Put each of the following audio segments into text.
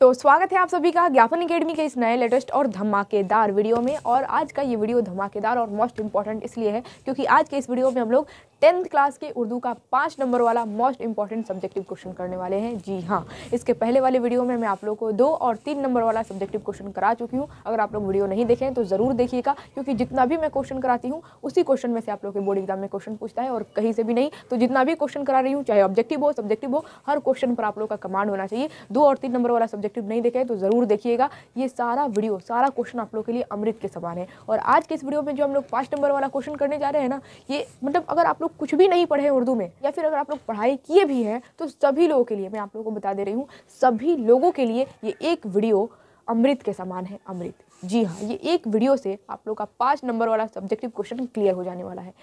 तो स्वागत है आप सभी का ज्ञापन अकेडमी के इस नए लेटेस्ट और धमाकेदार वीडियो में और आज का ये वीडियो धमाकेदार और मोस्ट इम्पॉर्टेंट इसलिए है क्योंकि आज के इस वीडियो में हम लोग टेंथ क्लास के उर्दू का पाँच नंबर वाला मोस्ट इंपॉर्टेंट सब्जेक्टिव क्वेश्चन करने वाले हैं जी हाँ इसके पहले वाले वीडियो में मैं आप लोग को दो और तीन नंबर वाला सब्जेक्टिव क्वेश्चन करा चुकी हूँ अगर आप लोग वीडियो नहीं देखें तो ज़रूर देखिएगा क्योंकि जितना भी मैं क्वेश्चन कराती हूँ उसी क्वेश्चन में से आप लोग के बोर्ड एग्जाम में क्वेश्चन पूछता है और कहीं से भी नहीं तो जितना भी क्वेश्चन करा रही हूँ चाहे ऑब्जेक्टिव हो सब्जेक्टिव हो हर क्वेश्चन पर आप लोग का कमांड होना चाहिए दो और तीन नंबर वाला सब्जेक्टिव नहीं देखें तो ज़रूर देखिएगा ये सारा वीडियो सारा क्वेश्चन आप लोग के लिए अमृत के समान है और आज के इस वीडियो में जो हम लोग पाँच नंबर वाला क्वेश्चन करने जा रहे हैं ना ये मतलब अगर आप लोग लोग कुछ भी नहीं पढ़े उर्दू में या फिर अगर आप लोग पढ़ाई किए भी हैं तो सभी लोगों के लिए मैं आप लोगों को बता दे रही हूँ सभी लोगों के लिए ये एक वीडियो अमृत के समान है अमृत जी हाँ ये एक वीडियो से आप लोग का पाँच नंबर वाला सब्जेक्टिव क्वेश्चन क्लियर हो जाने वाला है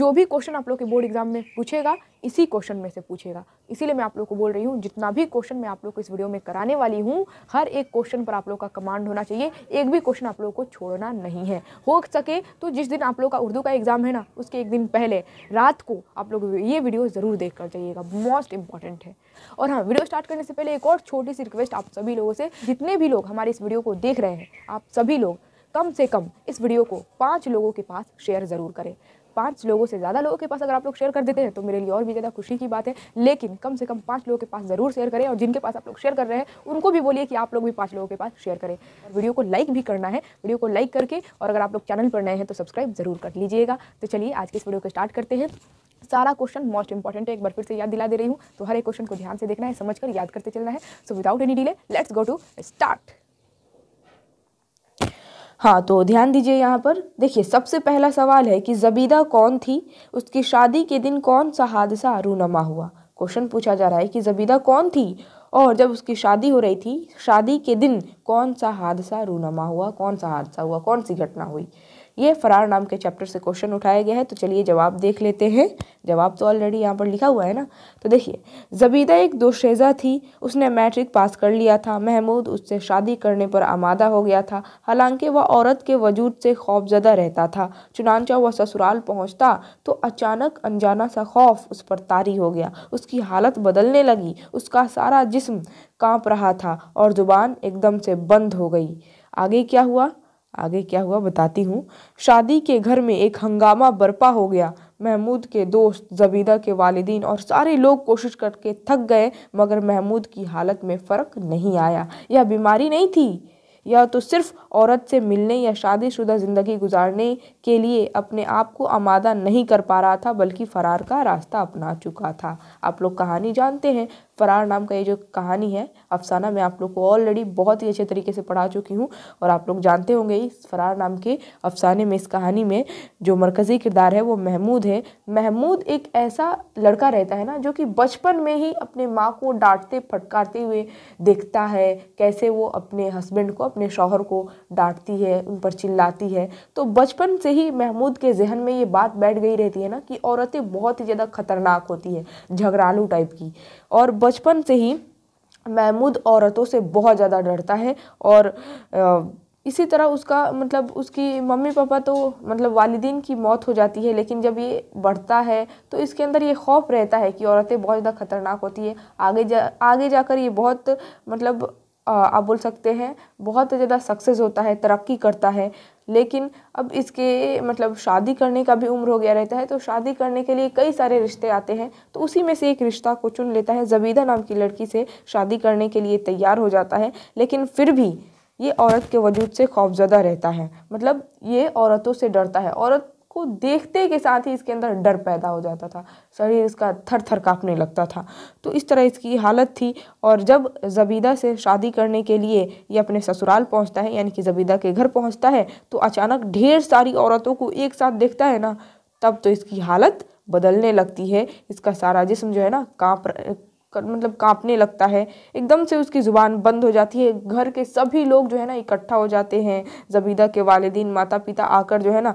जो भी क्वेश्चन आप लोग के बोर्ड एग्जाम में पूछेगा इसी क्वेश्चन में से पूछेगा इसीलिए मैं आप लोग को बोल रही हूँ जितना भी क्वेश्चन मैं आप लोग को इस वीडियो में कराने वाली हूँ हर एक क्वेश्चन पर आप लोग का कमांड होना चाहिए एक भी क्वेश्चन आप लोग को छोड़ना नहीं है हो सके तो जिस दिन आप लोग का उर्दू का एग्ज़ाम है ना उसके एक दिन पहले रात को आप लोग ये वीडियो ज़रूर देख कर जाइएगा मोस्ट इंपॉर्टेंट है और हाँ वीडियो स्टार्ट करने से पहले एक और छोटी सी रिक्वेस्ट आप सभी लोगों से जितने भी लोग हमारे इस वीडियो को देख रहे हैं आप सभी लोग कम से कम इस वीडियो को पाँच लोगों के पास शेयर ज़रूर करें पाँच लोगों से ज़्यादा लोगों के पास अगर आप लोग शेयर कर देते हैं तो मेरे लिए और भी ज़्यादा खुशी की बात है लेकिन कम से कम पाँच लोगों के पास ज़रूर शेयर करें और जिनके पास आप लोग शेयर कर रहे हैं उनको भी बोलिए कि आप लोग भी पाँच लोगों के पास शेयर करें वीडियो को लाइक भी करना है वीडियो को लाइक करके और अगर आप लोग चैनल पर नए हैं तो सब्सक्राइब ज़रूर कर लीजिएगा तो चलिए आज के इस वीडियो को स्टार्ट करते हैं सारा क्वेश्चन मोस्ट इंपॉर्टेंट है एक बार फिर से याद दिला दे रही हूँ तो हर एक क्वेश्चन को ध्यान से देखना है समझ कर याद करते चलना है so without any delay let's go to start हाँ तो ध्यान दीजिए यहाँ पर देखिए सबसे पहला सवाल है कि जबीदा कौन थी उसकी शादी के दिन कौन सा हादसा रूनमा हुआ क्वेश्चन पूछा जा रहा है कि जबीदा कौन थी और जब उसकी शादी हो रही थी शादी के दिन कौन सा हादसा रूनमा हुआ कौन सा हादसा हुआ कौन सी घटना हुई ये फरार नाम के चैप्टर से क्वेश्चन उठाया गया है तो चलिए जवाब देख लेते हैं जवाब तो ऑलरेडी यहाँ पर लिखा हुआ है ना तो देखिए जबीदा एक दोशेजा थी उसने मैट्रिक पास कर लिया था महमूद उससे शादी करने पर आमादा हो गया था हालांकि वह औरत के वजूद से खौफजदा रहता था चुनानचा वह ससुराल पहुँचता तो अचानक अनजाना सा खौफ उस पर तारी हो गया उसकी हालत बदलने लगी उसका सारा जिसम काँप रहा था और ज़ुबान एकदम से बंद हो गई आगे क्या हुआ आगे क्या हुआ बताती हूँ शादी के घर में एक हंगामा बर्पा हो गया महमूद के दोस्त जबीदा के वालदीन और सारे लोग कोशिश करके थक गए मगर महमूद की हालत में फ़र्क नहीं आया यह बीमारी नहीं थी यह तो सिर्फ औरत से मिलने या शादीशुदा ज़िंदगी गुजारने के लिए अपने आप को आमादा नहीं कर पा रहा था बल्कि फ़रार का रास्ता अपना चुका था आप लोग कहानी जानते हैं फरार नाम का ये जो कहानी है अफसाना मैं आप लोग को ऑलरेडी बहुत ही अच्छे तरीके से पढ़ा चुकी हूँ और आप लोग जानते होंगे इस फरार नाम के अफसाने में इस कहानी में जो मरकज़ी किरदार है वो महमूद है महमूद एक ऐसा लड़का रहता है ना जो कि बचपन में ही अपने माँ को डांटते फटकारते हुए देखता है कैसे वो अपने हस्बैंड को अपने शौहर को डांटती है उन पर चिल्लाती है तो बचपन से ही महमूद के जहन में ये बात बैठ गई रहती है ना कि औरतें बहुत ही ज़्यादा ख़तरनाक होती है झगड़ालू टाइप की और बचपन से ही महमूद औरतों से बहुत ज़्यादा डरता है और इसी तरह उसका मतलब उसकी मम्मी पापा तो मतलब वालदेन की मौत हो जाती है लेकिन जब ये बढ़ता है तो इसके अंदर ये खौफ रहता है कि औरतें बहुत ज़्यादा खतरनाक होती है आगे जा आगे जाकर ये बहुत मतलब आप बोल सकते हैं बहुत ज़्यादा सक्सेस होता है तरक्की करता है लेकिन अब इसके मतलब शादी करने का भी उम्र हो गया रहता है तो शादी करने के लिए कई सारे रिश्ते आते हैं तो उसी में से एक रिश्ता को चुन लेता है जबीदा नाम की लड़की से शादी करने के लिए तैयार हो जाता है लेकिन फिर भी ये औरत के वजूद से खौफजदा रहता है मतलब ये औरतों से डरता है औरत को देखते के साथ ही इसके अंदर डर पैदा हो जाता था शरीर इसका थर थर काँपने लगता था तो इस तरह इसकी हालत थी और जब जबीदा से शादी करने के लिए ये अपने ससुराल पहुंचता है यानी कि जबीदा के घर पहुंचता है तो अचानक ढेर सारी औरतों को एक साथ देखता है ना तब तो इसकी हालत बदलने लगती है इसका सारा जिसम जो है ना काँप कर, मतलब कांपने लगता है एकदम से उसकी ज़ुबान बंद हो जाती है घर के सभी लोग जो है ना इकट्ठा हो जाते हैं जबीदा के वालदीन माता पिता आकर जो है ना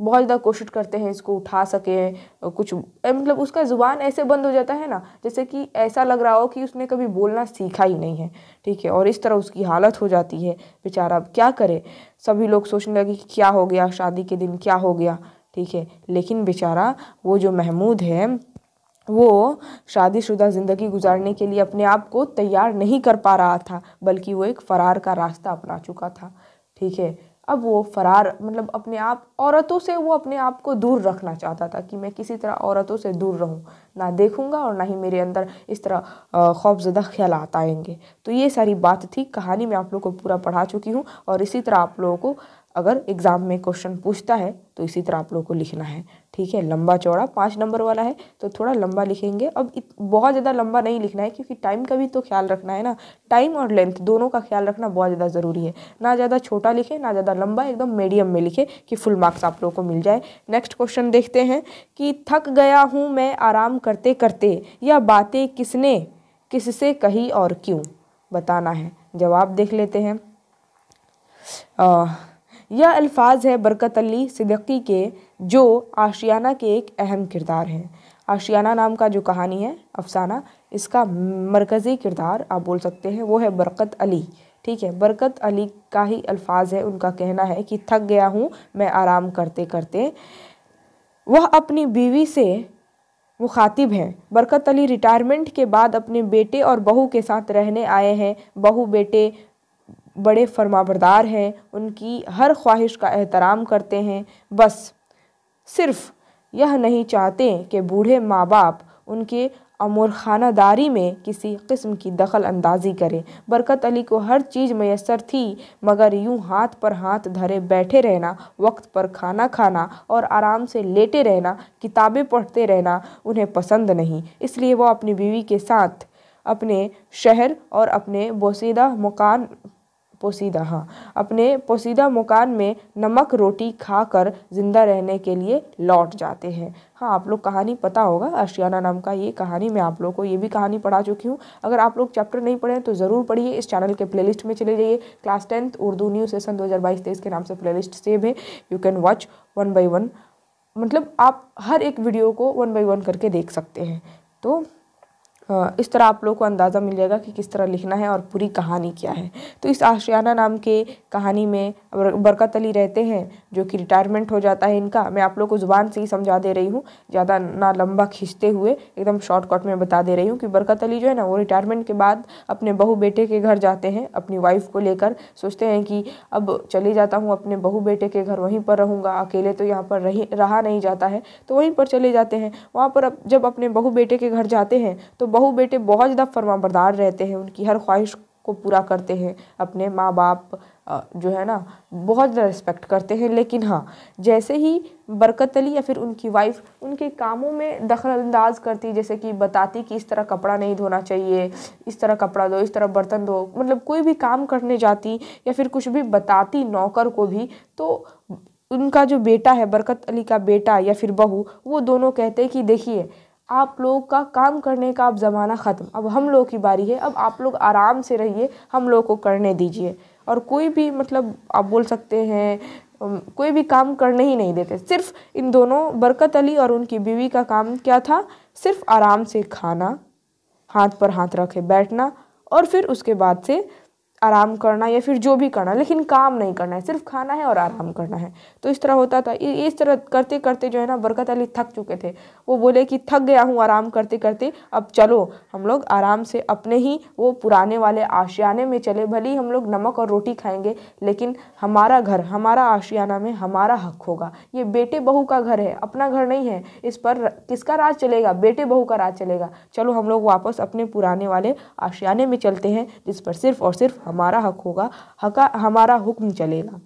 बहुत ज़्यादा कोशिश करते हैं इसको उठा सके कुछ मतलब उसका ज़ुबान ऐसे बंद हो जाता है ना जैसे कि ऐसा लग रहा हो कि उसने कभी बोलना सीखा ही नहीं है ठीक है और इस तरह उसकी हालत हो जाती है बेचारा अब क्या करे सभी लोग सोचने लगे कि क्या हो गया शादी के दिन क्या हो गया ठीक है लेकिन बेचारा वो जो महमूद है वो शादीशुदा ज़िंदगी गुजारने के लिए अपने आप को तैयार नहीं कर पा रहा था बल्कि वो एक फ़रार का रास्ता अपना चुका था ठीक है अब वो फरार मतलब अपने आप औरतों से वो अपने आप को दूर रखना चाहता था कि मैं किसी तरह औरतों से दूर रहूं ना देखूंगा और ना ही मेरे अंदर इस तरह खौफजदा ख्याल आएंगे तो ये सारी बात थी कहानी मैं आप लोग को पूरा पढ़ा चुकी हूँ और इसी तरह आप लोगों को अगर एग्ज़ाम में क्वेश्चन पूछता है तो इसी तरह आप लोगों को लिखना है ठीक है लंबा चौड़ा पाँच नंबर वाला है तो थोड़ा लंबा लिखेंगे अब बहुत ज़्यादा लंबा नहीं लिखना है क्योंकि टाइम का भी तो ख्याल रखना है ना टाइम और लेंथ दोनों का ख्याल रखना बहुत ज़्यादा ज़रूरी है ना ज़्यादा छोटा लिखे ना ज़्यादा लंबा एकदम मीडियम में लिखे कि फुल मार्क्स आप लोगों को मिल जाए नेक्स्ट क्वेश्चन देखते हैं कि थक गया हूँ मैं आराम करते करते या बातें किसने किससे कही और क्यों बताना है जवाब देख लेते हैं यह अल्फाज है बरकत अली सिद्दीकी के जो आशियाना के एक अहम किरदार हैं आशियाना नाम का जो कहानी है अफसाना इसका मरकज़ी किरदार आप बोल सकते हैं वो है बरकत अली ठीक है बरकत अली का ही अल्फाज है उनका कहना है कि थक गया हूँ मैं आराम करते करते वह अपनी बीवी से मुखातिब हैं बरकत अली रिटायरमेंट के बाद अपने बेटे और बहू के साथ रहने आए हैं बहू बेटे बड़े फरमाबरदार हैं उनकी हर ख्वाहिश का एहतराम करते हैं बस सिर्फ यह नहीं चाहते कि बूढ़े माँ बाप उनके अमूर खानादारी में किसी किस्म की दखल अंदाजी करें बरकत अली को हर चीज़ मैसर थी मगर यूं हाथ पर हाथ धरे बैठे रहना वक्त पर खाना खाना और आराम से लेटे रहना किताबें पढ़ते रहना उन्हें पसंद नहीं इसलिए वो अपनी बीवी के साथ अपने शहर और अपने बोसीदा मकान पोसीदा हाँ अपने पोसीदा मकान में नमक रोटी खाकर ज़िंदा रहने के लिए लौट जाते हैं हाँ आप लोग कहानी पता होगा अशियाना नाम का ये कहानी मैं आप लोग को ये भी कहानी पढ़ा चुकी हूँ अगर आप लोग चैप्टर नहीं पढ़े तो ज़रूर पढ़िए इस चैनल के प्लेलिस्ट में चले जाइए class tenth Urdu new session दो हज़ार के नाम से लिस्ट सेव है you can watch one by one मतलब आप हर एक वीडियो को वन बाई वन करके देख सकते हैं तो इस तरह आप लोग को अंदाज़ा मिल जाएगा कि किस तरह लिखना है और पूरी कहानी क्या है तो इस आशियाना नाम के कहानी में बरकत अली रहते हैं जो कि रिटायरमेंट हो जाता है इनका मैं आप लोग को ज़ुबान से ही समझा दे रही हूँ ज़्यादा ना लंबा खींचते हुए एकदम शॉर्टकट में बता दे रही हूँ कि बरकत अली जो है ना वो रिटायरमेंट के बाद अपने बहू बेटे के घर जाते हैं अपनी वाइफ को लेकर सोचते हैं कि अब चले जाता हूँ अपने बहू बेटे के घर वहीं पर रहूँगा अकेले तो यहाँ पर रही रहा नहीं जाता है तो वहीं पर चले जाते हैं वहाँ पर जब अपने बहू बेटे के घर जाते हैं तो बहू बेटे बहुत ज़्यादा फरमाबरदार रहते हैं उनकी हर ख्वाहिश को पूरा करते हैं अपने माँ बाप जो है ना बहुत ज़्यादा रिस्पेक्ट करते हैं लेकिन हाँ जैसे ही बरकत अली या फिर उनकी वाइफ उनके कामों में अंदाज करती जैसे कि बताती कि इस तरह कपड़ा नहीं धोना चाहिए इस तरह कपड़ा दो इस तरह बर्तन धो मतलब कोई भी काम करने जाती या फिर कुछ भी बताती नौकर को भी तो उनका जो बेटा है बरकत अली का बेटा या फिर बहू वो दोनों कहते कि देखिए आप लोगों का काम करने का अब ज़माना ख़त्म अब हम लोगों की बारी है अब आप लोग आराम से रहिए हम लोगों को करने दीजिए और कोई भी मतलब आप बोल सकते हैं कोई भी काम करने ही नहीं देते सिर्फ इन दोनों बरकत अली और उनकी बीवी का काम क्या था सिर्फ आराम से खाना हाथ पर हाथ रखे बैठना और फिर उसके बाद से आराम करना या फिर जो भी करना लेकिन काम नहीं करना है सिर्फ खाना है और आराम करना है तो इस तरह होता था इस तरह करते करते जो है ना बरकत अली थक चुके थे वो बोले कि थक गया हूँ आराम करते करते अब चलो हम लोग आराम से अपने ही वो पुराने वाले आशियाने में चले भले ही हम लोग नमक और रोटी खाएंगे लेकिन हमारा घर हमारा आशियाना में हमारा हक होगा ये बेटे बहू का घर है अपना घर नहीं है इस पर किसका राज चलेगा बेटे बहू का राज चलेगा चलो हम लोग वापस अपने पुराने वाले आशियाने में चलते हैं जिस पर सिर्फ और सिर्फ हम हमारा हक होगा हक हमारा हुक्म चलेगा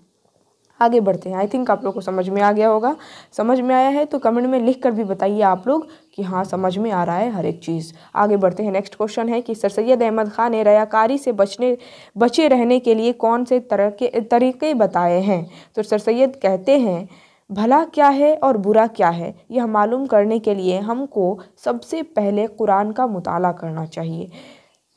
आगे बढ़ते हैं आई थिंक आप लोग को समझ में आ गया होगा समझ में आया है तो कमेंट में लिख कर भी बताइए आप लोग कि हाँ समझ में आ रहा है हर एक चीज़ आगे बढ़ते हैं नेक्स्ट क्वेश्चन है कि सर सैद अहमद खान ने रयाकारी से बचने बचे रहने के लिए कौन से तरह तरीके बताए हैं तो सर सैद कहते हैं भला क्या है और बुरा क्या है यह मालूम करने के लिए हमको सबसे पहले कुरान का मुताला करना चाहिए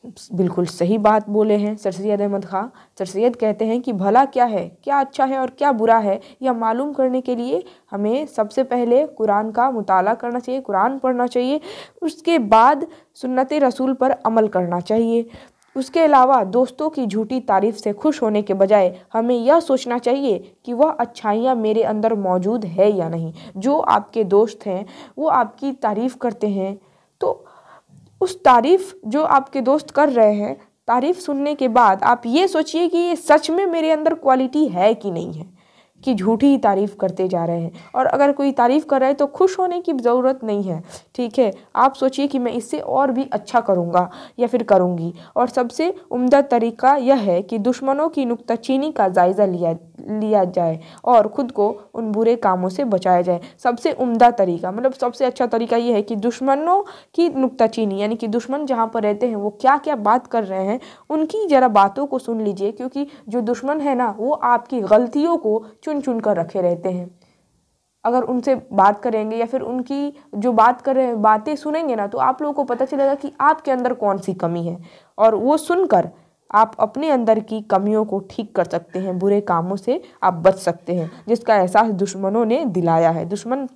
बिल्कुल सही बात बोले हैं सर सैद अहमद खां सर सैद कहते हैं कि भला क्या है क्या अच्छा है और क्या बुरा है यह मालूम करने के लिए हमें सबसे पहले कुरान का मताल करना चाहिए कुरान पढ़ना चाहिए उसके बाद सुन्नत रसूल पर अमल करना चाहिए उसके अलावा दोस्तों की झूठी तारीफ से खुश होने के बजाय हमें यह सोचना चाहिए कि वह अच्छाइयाँ मेरे अंदर मौजूद है या नहीं जो आपके दोस्त हैं वो आपकी तारीफ़ करते हैं तो उस तारीफ़ जो आपके दोस्त कर रहे हैं तारीफ़ सुनने के बाद आप ये सोचिए कि ये सच में मेरे अंदर क्वालिटी है कि नहीं है कि झूठी ही तारीफ़ करते जा रहे हैं और अगर कोई तारीफ़ कर रहा है तो खुश होने की ज़रूरत नहीं है ठीक है आप सोचिए कि मैं इससे और भी अच्छा करूँगा या फिर करूँगी और सबसे उम्दा तरीका यह है कि दुश्मनों की नुकताचीनी का जायज़ा लिया लिया जाए और ख़ुद को उन बुरे कामों से बचाया जाए सबसे उम्दा तरीका मतलब सबसे अच्छा तरीका यह है कि दुश्मनों की नुकताचीनी यानी कि दुश्मन जहाँ पर रहते हैं वो क्या क्या बात कर रहे हैं उनकी ज़रा बातों को सुन लीजिए क्योंकि जो दुश्मन है ना वो आपकी गलतियों को चुन चुन कर रखे रहते हैं अगर उनसे बात करेंगे या फिर उनकी जो बात कर रहे हैं बातें सुनेंगे ना तो आप लोगों को पता चलेगा कि आपके अंदर कौन सी कमी है और वो सुनकर आप अपने अंदर की कमियों को ठीक कर सकते हैं बुरे कामों से आप बच सकते हैं जिसका एहसास दुश्मनों ने दिलाया है दुश्मन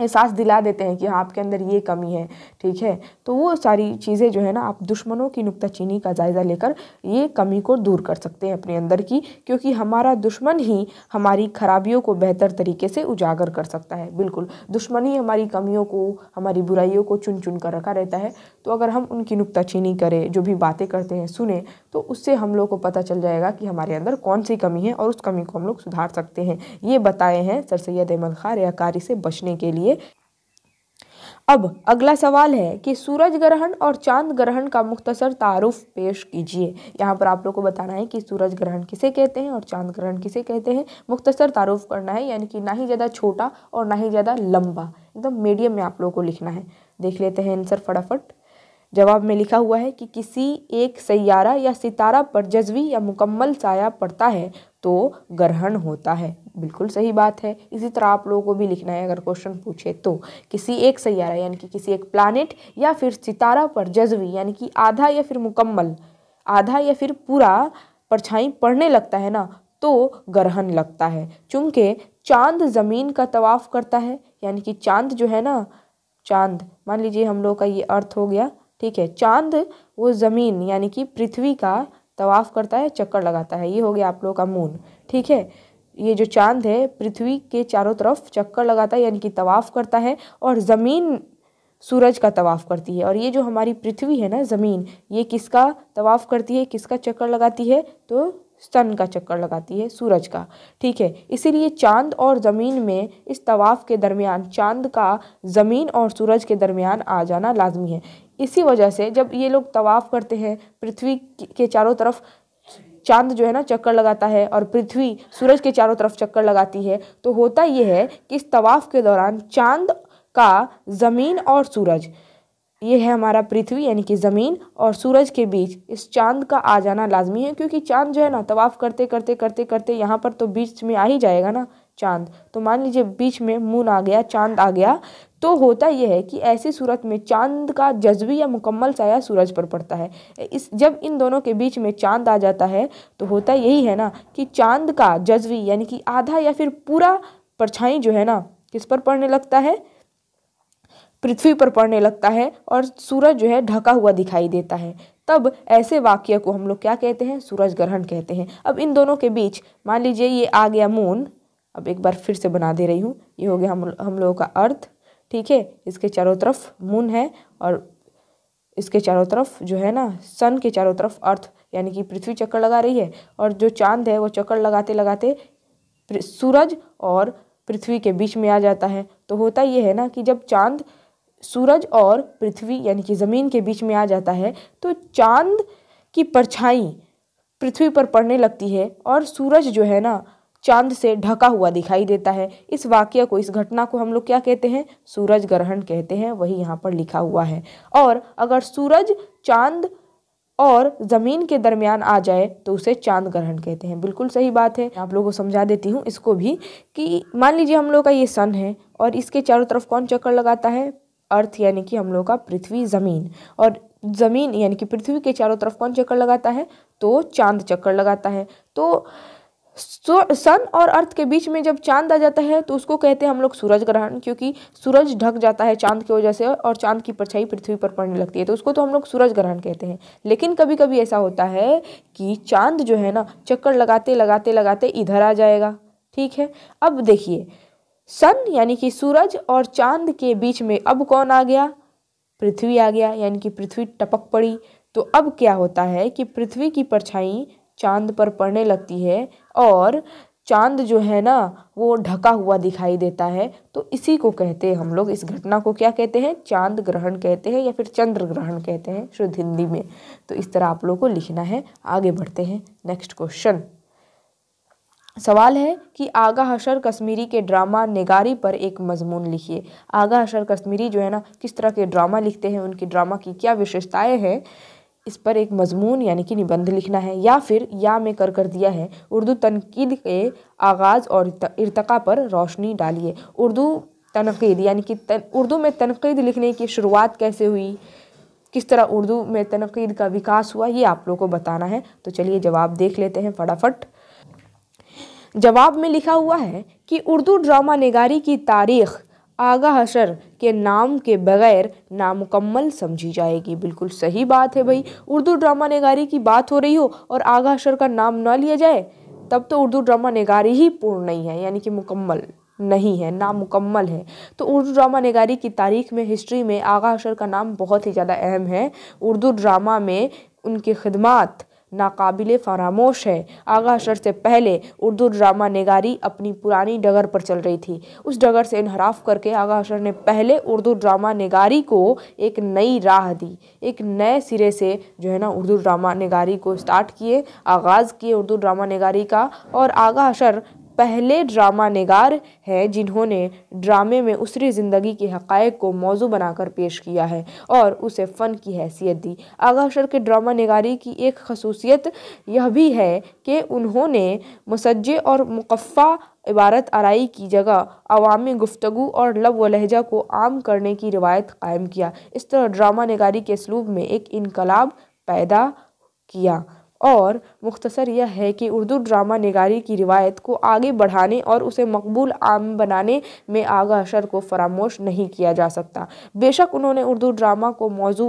एहसास दिला देते हैं कि हाँ आपके अंदर ये कमी है ठीक है तो वो सारी चीज़ें जो है ना आप दुश्मनों की नुक्ताचीनी का जायज़ा लेकर ये कमी को दूर कर सकते हैं अपने अंदर की क्योंकि हमारा दुश्मन ही हमारी खराबियों को बेहतर तरीके से उजागर कर सकता है बिल्कुल दुश्मन ही हमारी कमियों को हमारी बुराइयों को चुन चुन कर रखा रहता है तो अगर हम उनकी नुकताचीनी करें जो भी बातें करते हैं सुने तो उससे हम लोग को पता चल जाएगा कि हमारे अंदर कौन सी कमी है और उस कमी को हम लोग सुधार सकते हैं ये बताए हैं सर सैद अहमद खां रियाकारी से बचने के लिए चाहिए अब अगला सवाल है कि सूरज ग्रहण और चांद ग्रहण का मुख्तसर तारुफ पेश कीजिए यहाँ पर आप लोग को बताना है कि सूरज ग्रहण किसे कहते हैं और चांद ग्रहण किसे कहते हैं मुख्तसर तारुफ करना है यानी कि ना ही ज़्यादा छोटा और ना ही ज़्यादा लंबा एकदम मीडियम में आप लोगों को लिखना है देख लेते हैं आंसर फटाफट जवाब में लिखा हुआ है कि किसी एक सैारा या सितारा पर जज्वी या मुकम्मल साया पड़ता है तो ग्रहण होता है बिल्कुल सही बात है इसी तरह आप लोगों को भी लिखना है अगर क्वेश्चन पूछे तो किसी एक सैारा यानी कि किसी एक प्लानट या फिर सितारा पर जज्वी यानी कि आधा या फिर मुकम्मल आधा या फिर पूरा परछाई पड़ने लगता है ना तो ग्रहण लगता है चूँकि चांद ज़मीन का तवाफ़ करता है यानी कि चांद जो है ना चांद मान लीजिए हम लोग का ये अर्थ हो गया ठीक है चांद वो ज़मीन यानी कि पृथ्वी का तवाफ़ करता है चक्कर लगाता है ये हो गया आप लोगों का मून ठीक है ये जो चाँद है पृथ्वी के चारों तरफ चक्कर लगाता है यानी कि तवाफ़ करता है और ज़मीन सूरज का तवाफ़ करती है और ये जो हमारी पृथ्वी है ना ज़मीन ये किसका तवाफ़ करती है किसका चक्कर लगाती है तो सन का चक्कर लगाती है सूरज का ठीक है इसीलिए चांद और ज़मीन में इस तवाफ़ के दरमियान चांद का ज़मीन और सूरज के दरमियान आ जाना लाजमी है इसी वजह से जब ये लोग तवाफ़ करते हैं पृथ्वी के चारों तरफ चांद जो है ना चक्कर लगाता है और पृथ्वी सूरज के चारों तरफ चक्कर लगाती है तो होता यह है कि इस तवाफ़ के दौरान चांद का ज़मीन और सूरज ये है हमारा पृथ्वी यानी कि ज़मीन और सूरज के बीच इस चांद का आ जाना लाजमी है क्योंकि चांद जो है ना तवाफ़ करते करते करते करते यहाँ पर तो बीच में आ ही जाएगा ना चांद तो मान लीजिए बीच में मून आ गया चांद आ गया तो होता यह है कि ऐसी सूरत में चांद का जज्वी या मुकम्मल साया सूरज पर पड़ता है इस जब इन दोनों के बीच में चांद आ जाता है तो होता यही है ना कि चांद का जज्वी यानी कि आधा या फिर पूरा परछाई जो है ना किस पर पड़ने लगता है पृथ्वी पर पड़ने लगता है और सूरज जो है ढका हुआ दिखाई देता है तब ऐसे वाक्य को हम लोग क्या कहते हैं सूरज ग्रहण कहते हैं अब इन दोनों के बीच मान लीजिए ये आ गया मून अब एक बार फिर से बना दे रही हूँ ये हो गया हम हम लोगों का अर्थ ठीक है इसके चारों तरफ मून है और इसके चारों तरफ जो है ना सन के चारों तरफ अर्थ यानी कि पृथ्वी चक्कर लगा रही है और जो चांद है वो चक्कर लगाते लगाते सूरज और पृथ्वी के बीच में आ जाता है तो होता ये है ना कि जब चांद सूरज और पृथ्वी यानी कि ज़मीन के बीच में आ जाता है तो चांद की परछाई पृथ्वी पर पड़ने लगती है और सूरज जो है ना चांद से ढका हुआ दिखाई देता है इस वाक्य को इस घटना को हम लोग क्या कहते हैं सूरज ग्रहण कहते हैं वही यहाँ पर लिखा हुआ है और अगर सूरज चांद और ज़मीन के दरमियान आ जाए तो उसे चांद ग्रहण कहते हैं बिल्कुल सही बात है आप लोगों को समझा देती हूँ इसको भी कि मान लीजिए हम लोग का ये सन है और इसके चारों तरफ कौन चक्कर लगाता है अर्थ यानी कि हम लोग का पृथ्वी ज़मीन और ज़मीन यानी कि पृथ्वी के चारों तरफ कौन चक्कर लगाता है तो चांद चक्कर लगाता है तो सन और अर्थ के बीच में जब चांद आ जाता है तो उसको कहते हैं हम लोग सूरज ग्रहण क्योंकि सूरज ढक जाता है चांद की वजह से और चांद की परछाई पृथ्वी पर पड़ने लगती है तो उसको तो हम लोग सूरज ग्रहण कहते हैं लेकिन कभी कभी ऐसा होता है कि चांद जो है ना चक्कर लगाते लगाते लगाते इधर आ जाएगा ठीक है अब देखिए सन यानी कि सूरज और चांद के बीच में अब कौन आ गया पृथ्वी आ गया यानी कि पृथ्वी टपक पड़ी तो अब क्या होता है कि पृथ्वी की परछाई चाँद पर पड़ने लगती है और चाँद जो है ना वो ढका हुआ दिखाई देता है तो इसी को कहते हैं हम लोग इस घटना को क्या कहते हैं चांद ग्रहण कहते हैं या फिर चंद्र ग्रहण कहते हैं शुद्ध हिंदी में तो इस तरह आप लोग को लिखना है आगे बढ़ते हैं नेक्स्ट क्वेश्चन सवाल है कि आगा हशर कश्मीरी के ड्रामा निगारी पर एक मजमून लिखिए आगा हशर कश्मीरी जो है ना किस तरह के ड्रामा लिखते हैं उनके ड्रामा की क्या विशेषताएं हैं इस पर एक मजमून यानी कि निबंध लिखना है या फिर या में कर कर दिया है उर्दू तनकीद के आगाज़ और इरतका पर रोशनी डालिए उर्दू तनकीद यानी कि तन, उर्दू में तनकीद लिखने की शुरुआत कैसे हुई किस तरह उर्दू में तनकीद का विकास हुआ ये आप लोगों को बताना है तो चलिए जवाब देख लेते हैं फटाफट जवाब में लिखा हुआ है कि उर्दू ड्रामा नगारी की तारीख आगा हसर के नाम के बगैर नामुकम्मल समझी जाएगी बिल्कुल सही बात है भाई उर्दू ड्रामा नगारी की बात हो रही हो और आगा हसर का नाम ना लिया जाए तब तो उर्दू ड्रामा नगारी ही पूर्ण नहीं है यानी कि मुकम्मल नहीं है नामुकम्मल है तो उर्दू ड्रामा नगारी की तारीख में हिस्ट्री में आगा हसर का नाम बहुत ही ज़्यादा अहम है उर्दू ड्रामा में उनकी खदमात नाकाबिल फरामोश है आगा अशर से पहले उर्दू ड्रामा नगारी अपनी पुरानी डगर पर चल रही थी उस डगर से इनहराफ करके आगा अशर ने पहले उर्दू ड्रामा नगारी को एक नई राह दी एक नए सिरे से जो है ना उर्दू ड्रामा नगारी को स्टार्ट किए आगाज़ किए उर्दू ड्रामा नगारी का और आगा अशर पहले ड्रामा नगार हैं जिन्होंने ड्रामे में उसरी ज़िंदगी के हकायक को मौजू बनाकर पेश किया है और उसे फ़न की हैसियत दी आगा शर के ड्रामा नगारी की एक खसूसियत यह भी है कि उन्होंने मुसज्जे और मुकफ़ा इबारत आरई की जगह अवामी गुफ्तु और लब व लहजा को आम करने की रिवायत कायम किया इस तरह ड्रामा नगारी के इसलूब में एक इनकलाब पैदा किया और मुख्तसर यह है कि उर्दू ड्रामा निगारी की रिवायत को आगे बढ़ाने और उसे मकबूल आम बनाने में आगा अशर को फरामोश नहीं किया जा सकता बेशक उन्होंने उर्दू ड्रामा को मौजू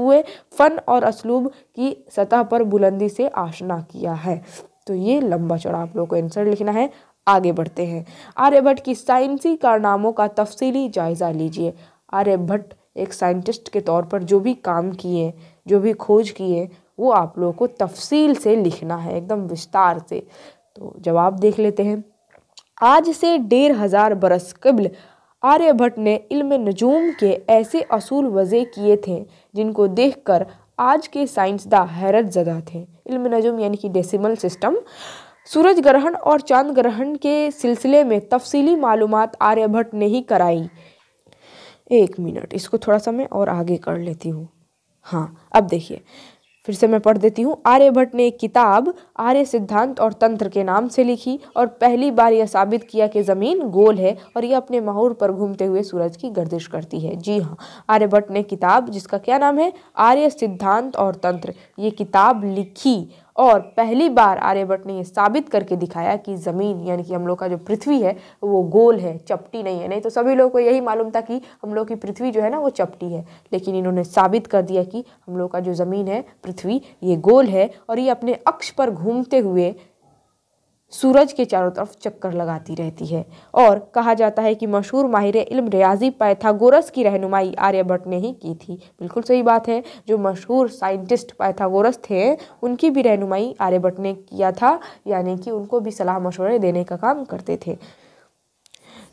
फ़न और असलूब की सतह पर बुलंदी से आशना किया है तो ये लंबा चौड़ा आप लोग को आंसर लिखना है आगे बढ़ते हैं आर्यभट्ट की साइंसी कारनामों का तफसीली जायज़ा लीजिए आर्यभट्ट एक साइंटिस्ट के तौर पर जो भी काम किए जो भी खोज किए वो आप लोगों को तफसील से लिखना है एकदम विस्तार से तो जवाब देख लेते हैं आज से डेढ़ हज़ार बरस कबल आर्यभट्ट ने इल्म नजूम के ऐसे असूल वज़े किए थे जिनको देखकर आज के साइंसदा हैरत ज़दा थे इल्म नजूम यानी कि डेसिमल सिस्टम सूरज ग्रहण और चांद ग्रहण के सिलसिले में तफसीली मालूम आर्यभट्ट ने ही कराई एक मिनट इसको थोड़ा सा मैं और आगे कर लेती हूँ हाँ अब देखिए फिर से मैं पढ़ देती हूँ आर्यभट्ट ने एक किताब आर्य सिद्धांत और तंत्र के नाम से लिखी और पहली बार यह साबित किया कि ज़मीन गोल है और यह अपने माहौर पर घूमते हुए सूरज की गर्दिश करती है जी हाँ आर्यभट्ट ने किताब जिसका क्या नाम है आर्य सिद्धांत और तंत्र ये किताब लिखी और पहली बार आर्यभट्ट ने यह साबित करके दिखाया कि ज़मीन यानी कि हम लोग का जो पृथ्वी है वो गोल है चपटी नहीं है नहीं तो सभी लोगों को यही मालूम था कि हम लोग की पृथ्वी जो है ना वो चपटी है लेकिन इन्होंने साबित कर दिया कि हम लोग का जो ज़मीन है पृथ्वी ये गोल है और ये अपने अक्ष पर घूमते हुए सूरज के चारों तरफ चक्कर लगाती रहती है और कहा जाता है कि मशहूर माहिर इल्म रियाजी पैथागोरस की रहनुमाई आर्यभट्ट ने ही की थी बिल्कुल सही बात है जो मशहूर साइंटिस्ट पैथागोरस थे उनकी भी रहनुमाई आर्यभट्ट ने किया था यानी कि उनको भी सलाह मशवरे देने का काम करते थे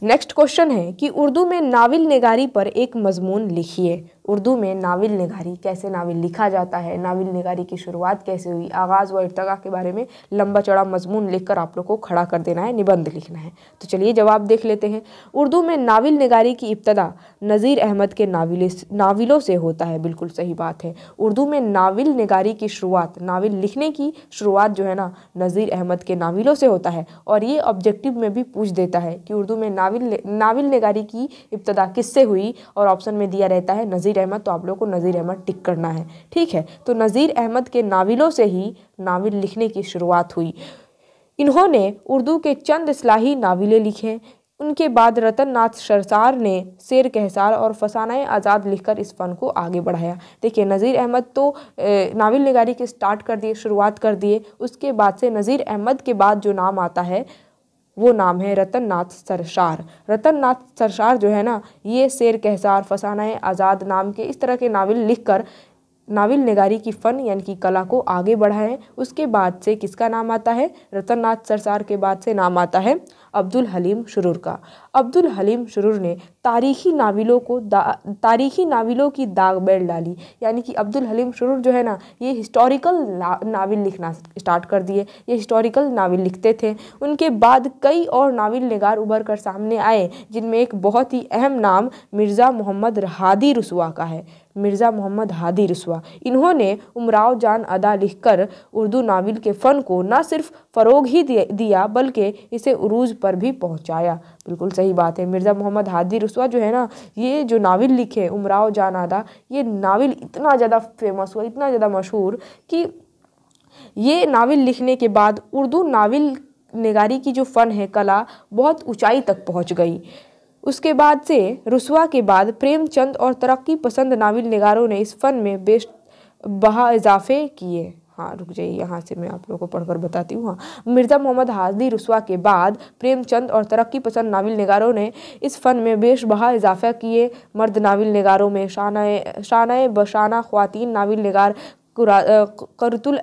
नेक्स्ट क्वेश्चन है कि उर्दू में नाविल निगारी पर एक मजमून लिखिए उर्दू में नाविल निगारी कैसे नाविल लिखा जाता है नाविल निगारी की शुरुआत कैसे हुई आगाज़ व इर्तगा के बारे में लंबा चौड़ा मजमून लिखकर आप लोग को खड़ा कर देना है निबंध लिखना है तो चलिए जवाब देख लेते हैं उर्दू में नाविल निगारी की इब्तदा नज़ीर अहमद के नाविल नाविलों से होता है बिल्कुल सही बात है उर्दू में नाविल निगारी की शुरुआत नाविल लिखने की शुरुआत जो है ना नज़ीर अहमद के नाविलों से होता है और ये ऑब्जेक्टिव में भी पूछ देता है कि उर्दू में नाविल नाविल निगारी की इब्तदा किससे हुई और ऑप्शन में दिया रहता है नज़ीर नज़ीर अहमद तो आप लोगों को नज़ीर अहमद टिक करना है ठीक है तो नज़ीर अहमद के नाविलों से ही नाविल लिखने की शुरुआत हुई इन्होंने उर्दू के चंद इसलाही नाविलें लिखे उनके बाद रतन नाथ सरसार ने शेर कहसार और फसाना आज़ाद लिखकर इस फ़न को आगे बढ़ाया देखिए नज़ीर अहमद तो नावल निगारी के स्टार्ट कर दिए शुरुआत कर दिए उसके बाद से नज़ीर अहमद के बाद जो नाम आता है वो नाम है रतन नाथ सरसार रतन नाथ सरसार जो है ना ये शेर कहसार फसाना आज़ाद नाम के इस तरह के नावल लिखकर नाविल निगारी की फ़न यानी कि कला को आगे बढ़ाएं उसके बाद से किसका नाम आता है रतन नाथ सरसार के बाद से नाम आता है अब्दुल हलीम शुरूर का अब्दुल हलीम शुरूर ने तारीखी नावलों को तारीखी नावलों की दाग बैठ डाली यानी कि अब्दुल हलीम शुरूर जो है ना ये हिस्टोरिकल नावल लिखना स्टार्ट कर दिए ये हिस्टोरिकल नावल लिखते थे उनके बाद कई और नावल नगार उभर कर सामने आए जिनमें एक बहुत ही अहम नाम मिर्ज़ा मोहम्मद रहादी रसुआ का है मिर्ज़ा मोहम्मद हादी रसवा इन्होंने उमराव जान अदा लिखकर उर्दू नावल के फ़न को न सिर्फ फ़रोग ही दिया बल्कि इसे उरूज पर भी पहुँचाया बिल्कुल सही बात है मिर्ज़ा मोहम्मद हादी रसवा जो है ना ये जो नावल लिखे उमराव जान अदा ये नावल इतना ज़्यादा फेमस हुआ इतना ज़्यादा मशहूर कि ये नावल लिखने के बाद उर्दू नावल निगारी की जो फ़न है कला बहुत ऊँचाई तक पहुँच गई उसके बाद से रसुआ के बाद प्रेमचंद और तरक्की पसंद नाविल नगारों ने इस फन में बेस्ट बहा इजाफे किए हाँ रुक जाइए यहाँ से मैं आप लोगों को पढ़कर बताती हूँ हाँ मिर्ज़ा मोहम्मद हाजी रसुआ के बाद प्रेमचंद और तरक्की पसंद नाविल नगारों ने इस फ़न में बेश बहा इजाफा किए मर्द नाविल नगारों में शाना शाना बशाना खुवान नाविल नगार करतुल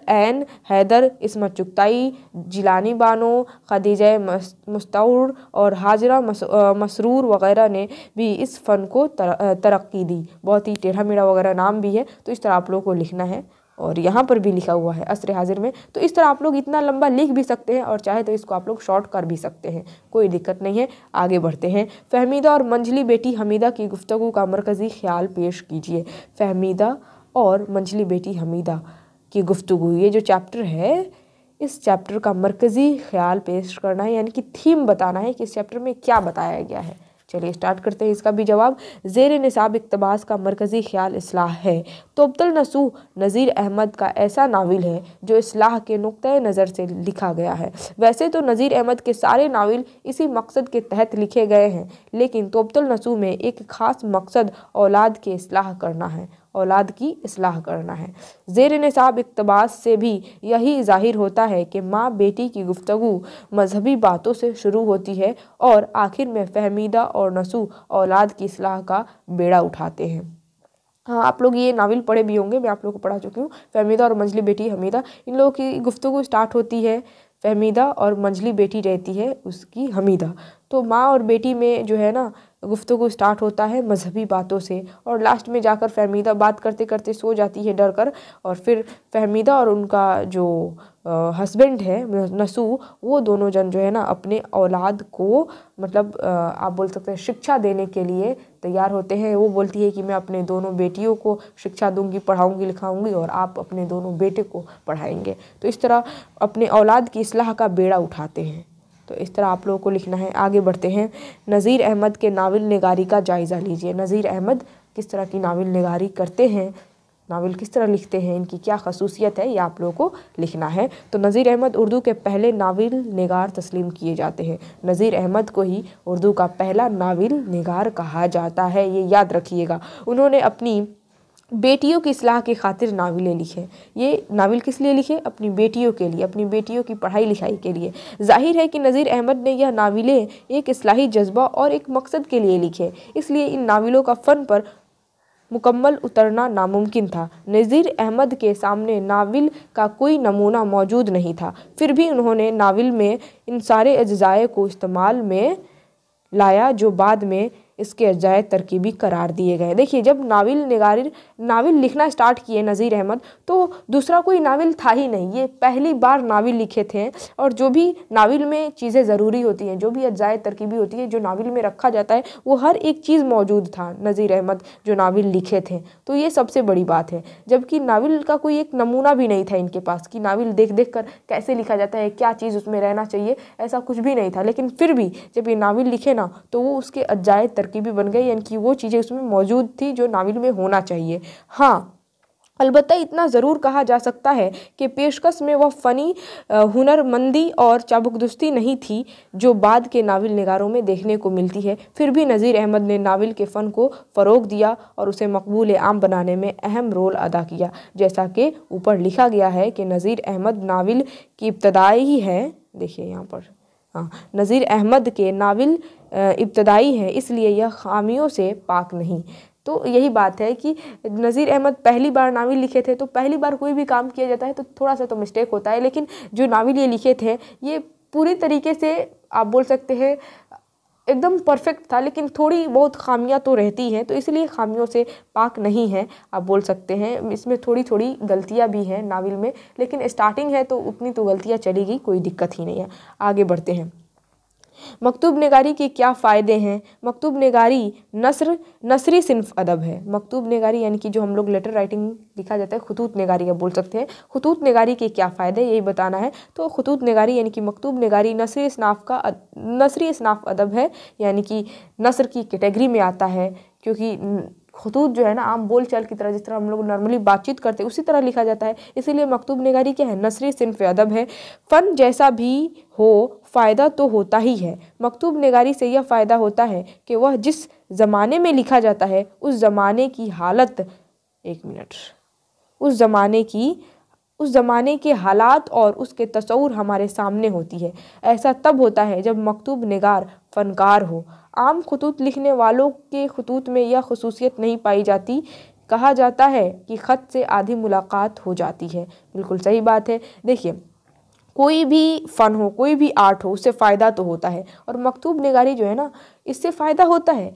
हैदर इसमत चुगताई जिलानी बानो खदीजा मुस्तौर और हाजरा मसरूर वगैरह ने भी इस फ़न को तरक्की दी बहुत ही टेढ़ा मेढ़ा वगैरह नाम भी है तो इस तरह आप लोगों को लिखना है और यहाँ पर भी लिखा हुआ है असर हाजिर में तो इस तरह आप लोग इतना लंबा लिख भी सकते हैं और चाहे तो इसको आप लोग शॉर्ट कर भी सकते हैं कोई दिक्कत नहीं है आगे बढ़ते हैं फहमीदा और मंझली बेटी हमीदा की गुफ्तु का मरकज़ी ख्याल पेश कीजिए फहमीदा और मंझली बेटी हमीदा की गुफ्तु ये जो चैप्टर है इस चैप्टर का मरकज़ी ख्याल पेश करना है यानी कि थीम बताना है कि इस चैप्टर में क्या बताया गया है चलिए स्टार्ट करते हैं इसका भी जवाब जेर नसाब इकतबास का मरकज़ी ख्याल असलाह है तोबतल नसू नज़ीर अहमद का ऐसा नावल है जो असलाह के नुक़ नज़र से लिखा गया है वैसे तो नज़ीर अहमद के सारे नावल इसी मकसद के तहत लिखे गए हैं लेकिन तोबतल नसू में एक ख़ास मकसद औलाद के असलाह करना है औलाद की असलाह करना है जेर नसाब इकतबास से भी यही जाहिर होता है कि माँ बेटी की गुफ्तु मजहबी बातों से शुरू होती है और आखिर में फहमीदा और नसू औलाद की असलाह का बेड़ा उठाते हैं हाँ आप लोग ये नावल पढ़े भी होंगे मैं आप लोग को पढ़ा चुकी हूँ फहमीदा और मंजली बेटी हमीदा इन लोगों की गुफ्तु स्टार्ट होती है फहमीदा और मंजली बेटी रहती है उसकी हमीदा तो माँ और बेटी में जो है ना गुफ्तु स्टार्ट होता है मजहबी बातों से और लास्ट में जाकर फहमीदा बात करते करते सो जाती है डर कर और फिर फहमीदा और उनका जो हस्बैंड है नसू वो दोनों जन जो है ना अपने औलाद को मतलब आप बोल सकते हैं शिक्षा देने के लिए तैयार होते हैं वो बोलती है कि मैं अपने दोनों बेटियों को शिक्षा दूंगी पढ़ाऊंगी लिखाऊंगी और आप अपने दोनों बेटे को पढ़ाएंगे तो इस तरह अपने औलाद की असलाह का बेड़ा उठाते हैं तो इस तरह आप लोगों को लिखना है आगे बढ़ते हैं नज़ीर अहमद के नावल नगारी का जायज़ा लीजिए नज़ीर अहमद किस तरह की नावल नगारी करते हैं नावल किस तरह लिखते हैं इनकी क्या खसूसियत है ये आप लोगों को लिखना है तो नज़ीर अहमद उर्दू के पहले नावल नगार तस्लीम किए जाते हैं नज़ीर अहमद को ही उर्दू का पहला नावल नगार कहा जाता है ये याद रखिएगा उन्होंने अपनी बेटियों की सलाह की खातिर नावलें लिखे ये नावल किस लिए लिखे अपनी बेटियों के लिए अपनी बेटियों की पढ़ाई लिखाई के लिए जाहिर है कि नज़ीर अहमद ने यह नावलें एक असलाही जज्बा और एक मकसद के लिए लिखे इसलिए इन नावलों का फ़न पर मुकम्मल उतरना नामुमकिन था नज़ीर अहमद के सामने नावल का कोई नमूना मौजूद नहीं था फिर भी उन्होंने नावल में इन सारे अज्जाए को इस्तेमाल में लाया जो बाद में इसके अजाय तरकीबी करार दिए गए देखिए जब नावल नगार नावल लिखना स्टार्ट किए नज़ीर अहमद तो दूसरा कोई नावल था ही नहीं ये पहली बार नावल लिखे थे और जो भी नावल में चीज़ें ज़रूरी होती हैं जो भी अजाय तरकीबी होती है जो नावल में रखा जाता है वो हर एक चीज़ मौजूद था नज़ीर अहमद जो नावल लिखे थे तो ये सबसे बड़ी बात है जबकि नावल का कोई एक नमूना भी नहीं था इनके पास कि नावल देख देख कर कैसे लिखा जाता है क्या चीज़ उसमें रहना चाहिए ऐसा कुछ भी नहीं था लेकिन फिर भी जब ये नावल लिखे ना तो वो उसके अजाय तरकीबी बन गई यानी कि वो चीज़ें उसमें मौजूद थी जो नावल में होना चाहिए हाँ अलबत् इतना ज़रूर कहा जा सकता है कि पेशकश में वह फ़नी हुनरमंदी और चाबुकदुस्ती नहीं थी जो बाद के नावल नगारों में देखने को मिलती है फिर भी नज़ीर अहमद ने नावल के फ़न को फ़रोग दिया और उसे मकबूल आम बनाने में अहम रोल अदा किया जैसा कि ऊपर लिखा गया है कि नज़ीर अहमद नावल की इब्तदाई ही है देखिए यहाँ पर हाँ नज़ीर अहमद के नावल इब्तदाई है इसलिए यह खामियों से पाक नहीं तो यही बात है कि नज़ीर अहमद पहली बार नावल लिखे थे तो पहली बार कोई भी काम किया जाता है तो थोड़ा सा तो मिस्टेक होता है लेकिन जो नावल ये लिखे थे ये पूरी तरीके से आप बोल सकते हैं एकदम परफेक्ट था लेकिन थोड़ी बहुत खामियां तो रहती हैं तो इसलिए खामियों से पाक नहीं है आप बोल सकते हैं इसमें थोड़ी थोड़ी गलतियां भी हैं नावल में लेकिन स्टार्टिंग है तो उतनी तो गलतियां चली गई कोई दिक्कत ही नहीं है आगे बढ़ते हैं मकतूब नगारी के क्या फ़ायदे हैं मकतूब नगारी नसर नसरी सिंफ अदब है मकतूब नगारी यानी कि जो हम लोग लेटर राइटिंग लिखा जाता है खतूत नगारी का बोल सकते हैं खतूत नगारी के क्या फ़ायदे यही बताना है तो खतूत नगारी यानी कि मकतूब नगारी नसरी इसनाफ़ का नसरी इसनाफ़ अदब है यानी कि नसर की कैटेगरी में आता है क्योंकि खतूत जो है ना आम बोल चाल की तरह जिस तरह हम लोग नॉर्मली बातचीत करते उसी तरह लिखा जाता है इसीलिए मकतूब नगारी क्या है नसरी सिंफ अदब है फ़न जैसा भी हो फ़ायदा तो होता ही है मकतूब नगारी से यह फ़ायदा होता है कि वह जिस ज़माने में लिखा जाता है उस ज़माने की हालत एक मिनट उस ज़माने की उस ज़माने के हालात और उसके तस्वूर हमारे सामने होती है ऐसा तब होता है जब मकतूब नगार फ़नकार हो आम खतूत लिखने वालों के खतूत में यह खसूसियत नहीं पाई जाती कहा जाता है कि ख़त से आधी मुलाकात हो जाती है बिल्कुल सही बात है देखिए कोई भी फ़न हो कोई भी आर्ट हो उससे फ़ायदा तो होता है और मकतूब नगारी जो है ना इससे फ़ायदा होता है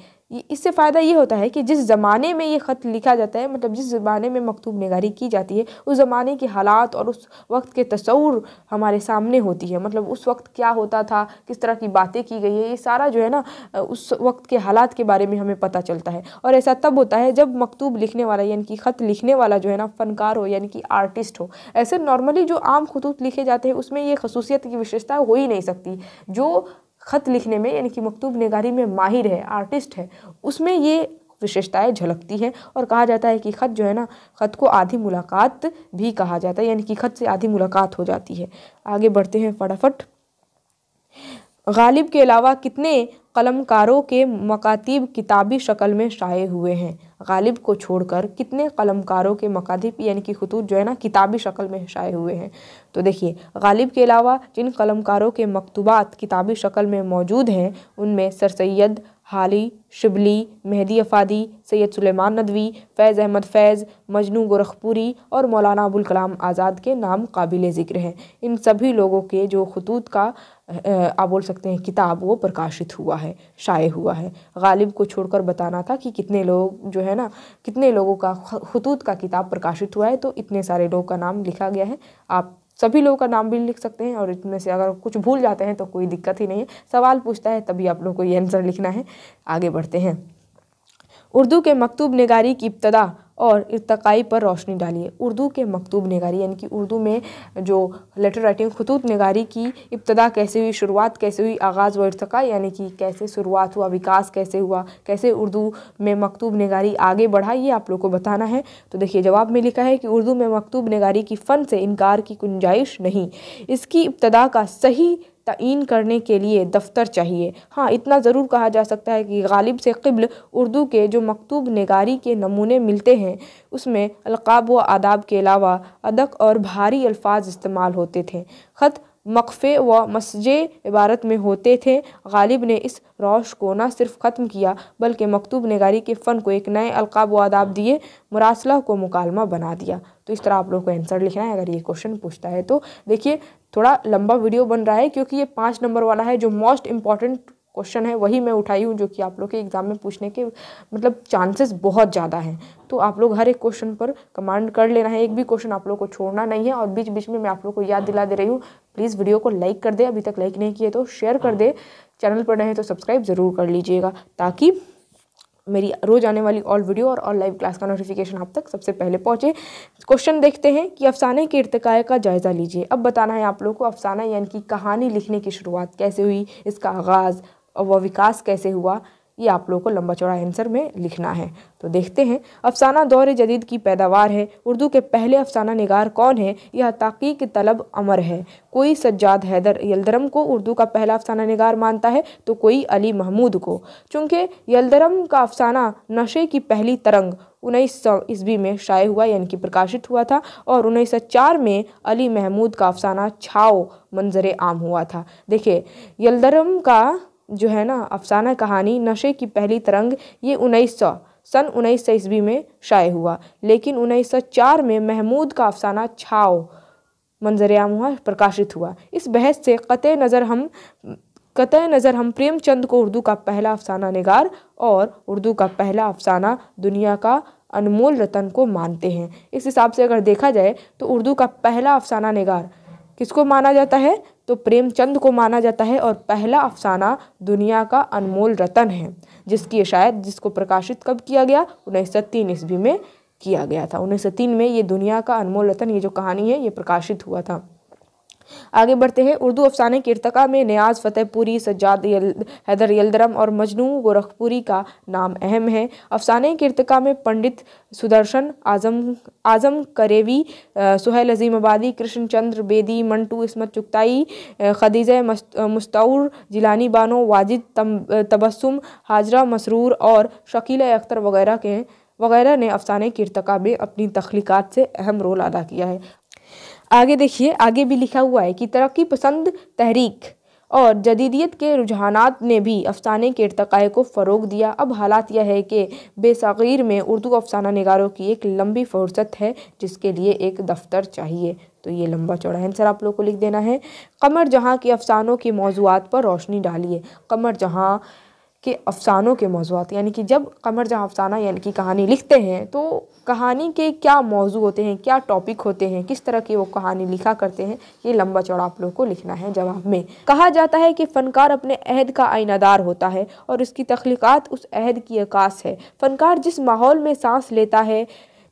इससे फ़ायदा ये होता है कि जिस ज़माने में ये ख़त लिखा जाता है मतलब जिस ज़माने में मकतूब नगारी की जाती है उस ज़माने के हालात और उस वक्त के तस्वूर हमारे सामने होती है मतलब उस वक्त क्या होता था किस तरह की बातें की गई है ये सारा जो है ना उस वक्त के हालात के बारे में हमें पता चलता है और ऐसा तब होता है जब मकतूब लिखने वाला यानी कि ख़त लिखने वाला जो है ना फ़नकार हो यानी कि आर्टिस्ट हो ऐसे नॉर्मली जो आम खतूत लिखे जाते हैं उसमें ये खसूसियत की विशेषता हो ही नहीं सकती जो ख़त लिखने में यानी कि मकतूब नगारी में माहिर है आर्टिस्ट है उसमें ये विशेषताएं झलकती हैं और कहा जाता है कि ख़त जो है ना ख़त को आधी मुलाकात भी कहा जाता है यानी कि ख़त से आधी मुलाकात हो जाती है आगे बढ़ते हैं फटाफट गालिब के अलावा कितने कलमकारों के मकातब किताबी शक्ल में शाये हुए हैं गालिब को छोड़कर कितने कलमकारों के मकातिब यानी कि खतूत जो है ना किताबी शक्ल में शाये हुए हैं तो देखिए गालिब के अलावा जिन कलमकारों के मकतूबात किताबी शक्ल में मौजूद हैं उनमें सर सैद हाली शिबली मेहदी अफादी सैयद सुलेमान नदवी फैज़ अहमद फैज़ मजनू गोरखपुरी और मौलाना अबुल कलाम आज़ाद के नाम काबिल ज़िक्र हैं इन सभी लोगों के जो खतूत का आप बोल सकते हैं किताब वो प्रकाशित हुआ है शाये हुआ है गालिब को छोड़कर बताना था कि कितने लोग जो है ना कितने लोगों का खतूत का किताब प्रकाशित हुआ है तो इतने सारे लोगों का नाम लिखा गया है आप सभी लोगों का नाम भी लिख सकते हैं और इनमें से अगर कुछ भूल जाते हैं तो कोई दिक्कत ही नहीं है सवाल पूछता है तभी आप लोगों को ये आंसर लिखना है आगे बढ़ते हैं उर्दू के मकतूब नगारी की इब्तदा और इरतकाई पर रोशनी डालिए उर्दू के मकतूब नगारी यानी कि उर्दू में जो लेटर राइटिंग खतूत नगारी की इब्तदा कैसे हुई शुरुआत कैसे हुई आगाज़ व इरतका यानी कि कैसे शुरुआत हुआ विकास कैसे हुआ कैसे उर्दू में मकतूब नगारी आगे बढ़ा ये आप लोग को बताना है तो देखिए जवाब में लिखा है कि उर्दू में मकतूब नगारी की फ़न से इनकार की गुंजाइश नहीं इसकी इब्तदा का सही तयन करने के लिए दफ्तर चाहिए हाँ इतना ज़रूर कहा जा सकता है कि गालिब से कबल उर्दू के जो मकतूब नगारी के नमूने मिलते हैं उसमें अलकाब व आदाब के अलावा अदक और भारी अल्फाज इस्तेमाल होते थे ख़त मकफ़े व मस्जे इबारत में होते थे गालिब ने इस रोश को ना सिर्फ ख़त्म किया बल्कि मकतूब नगारी के फ़न को एक नए अलकाब व आदाब दिए मुरासला को मुकालमा बना दिया तो इस तरह आप लोग को आंसर लिखना है अगर ये क्वेश्चन पूछता है तो देखिए थोड़ा लंबा वीडियो बन रहा है क्योंकि ये पाँच नंबर वाला है जो मोस्ट इम्पॉर्टेंट क्वेश्चन है वही मैं उठाई हूँ जो कि आप लोग के एग्ज़ाम में पूछने के मतलब चांसेस बहुत ज़्यादा हैं तो आप लोग हर एक क्वेश्चन पर कमांड कर लेना है एक भी क्वेश्चन आप लोग को छोड़ना नहीं है और बीच बीच में मैं आप लोग को याद दिला दे रही हूँ प्लीज़ वीडियो को लाइक कर दे अभी तक लाइक नहीं किए तो शेयर कर दे चैनल पर नहीं तो सब्सक्राइब ज़रूर कर लीजिएगा ताकि मेरी रोज़ आने वाली ऑल वीडियो और ऑल लाइव क्लास का नोटिफिकेशन आप तक सबसे पहले पहुँचे क्वेश्चन देखते हैं कि अफसाने के इरतकाय का जायज़ा लीजिए अब बताना है आप लोगों को अफसाना यानी कि कहानी लिखने की शुरुआत कैसे हुई इसका आगाज़ व विकास कैसे हुआ ये आप लोगों को लंबा चौड़ा आंसर में लिखना है तो देखते हैं अफसाना दौर जदीद की पैदावार है उर्दू के पहले अफसाना निगार कौन है यह तहकीक तलब अमर है कोई सज्जाद हैदर यलदरम को उर्दू का पहला अफसाना निगार मानता है तो कोई अली महमूद को चूँकि यलदरम का अफसाना नशे की पहली तरंग उन्नीस सौ ईस्वी में शाये हुआ यानी कि प्रकाशित हुआ था और उन्नीस सौ चार में अली महमूद का अफसाना छाओ मंजर आम हुआ था देखिए यलदरम का जो है ना अफसाना कहानी नशे की पहली तरंग ये उन्नीस सौ सन उन्नीस सौ ईस्वी में शाये हुआ लेकिन उन्नीस सौ चार में महमूद का अफसाना छाओ मंजरियाम हुआ प्रकाशित हुआ इस बहस से कत नज़र हम कत नज़र हम प्रेमचंद को उर्दू का पहला अफसाना निगार और उर्दू का पहला अफसाना दुनिया का अनमोल रतन को मानते हैं इस हिसाब से अगर देखा जाए तो उर्दू का पहला अफसाना निगार किसको माना जाता है तो प्रेमचंद को माना जाता है और पहला अफसाना दुनिया का अनमोल रतन है जिसकी शायद जिसको प्रकाशित कब किया गया उन्नीस सौ तीन ईस्वी में किया गया था उन्नीस सौ तीन में ये दुनिया का अनमोल रतन ये जो कहानी है ये प्रकाशित हुआ था आगे बढ़ते हैं उर्दू अफसाने की इरतका में न्याज फतेहपुरी सज्जाद यल, हैदर यलदरम और मजनू गोरखपुरी का नाम अहम है अफसाने की इरतका में पंडित सुदर्शन आजम आजम करेवी सुहेल अजीम आबादी कृष्ण चंद्र बेदी मंटू इसमत चुगताई खदीज़ मुस्तौर जिलानी बानो वाजिद तम, हाजरा मसरूर और शकील अख्तर वगैरह के वगैरह ने अफसाने की इरतका में अपनी तख्लीक से अहम रोल अदा किया है आगे देखिए आगे भी लिखा हुआ है कि तरक्की पसंद तहरीक और जदीदियत के रुझानात ने भी अफसाने के इरतकाए को फ़रोग दिया अब हालात यह है कि बेसगीर में उर्दू अफसाना नगारों की एक लंबी फुर्सत है जिसके लिए एक दफ्तर चाहिए तो ये लंबा चौड़ा आंसर आप लोग को लिख देना है कमर जहाँ के अफसानों के मौजूद पर रोशनी डालिए कमर जहाँ के अफ़सानों के मौजूद यानी कि जब कमर जहाँ अफ़साना यानी कि कहानी लिखते हैं तो कहानी के क्या मौजू होते हैं क्या टॉपिक होते हैं किस तरह की वो कहानी लिखा करते हैं ये लंबा चौड़ा आप लोग को लिखना है जवाब में कहा जाता है कि फ़नकार अपने अहद का आइनादार होता है और उसकी तख्लीक़ात उस अहद की अकास है फ़नकार जिस माहौल में सांस लेता है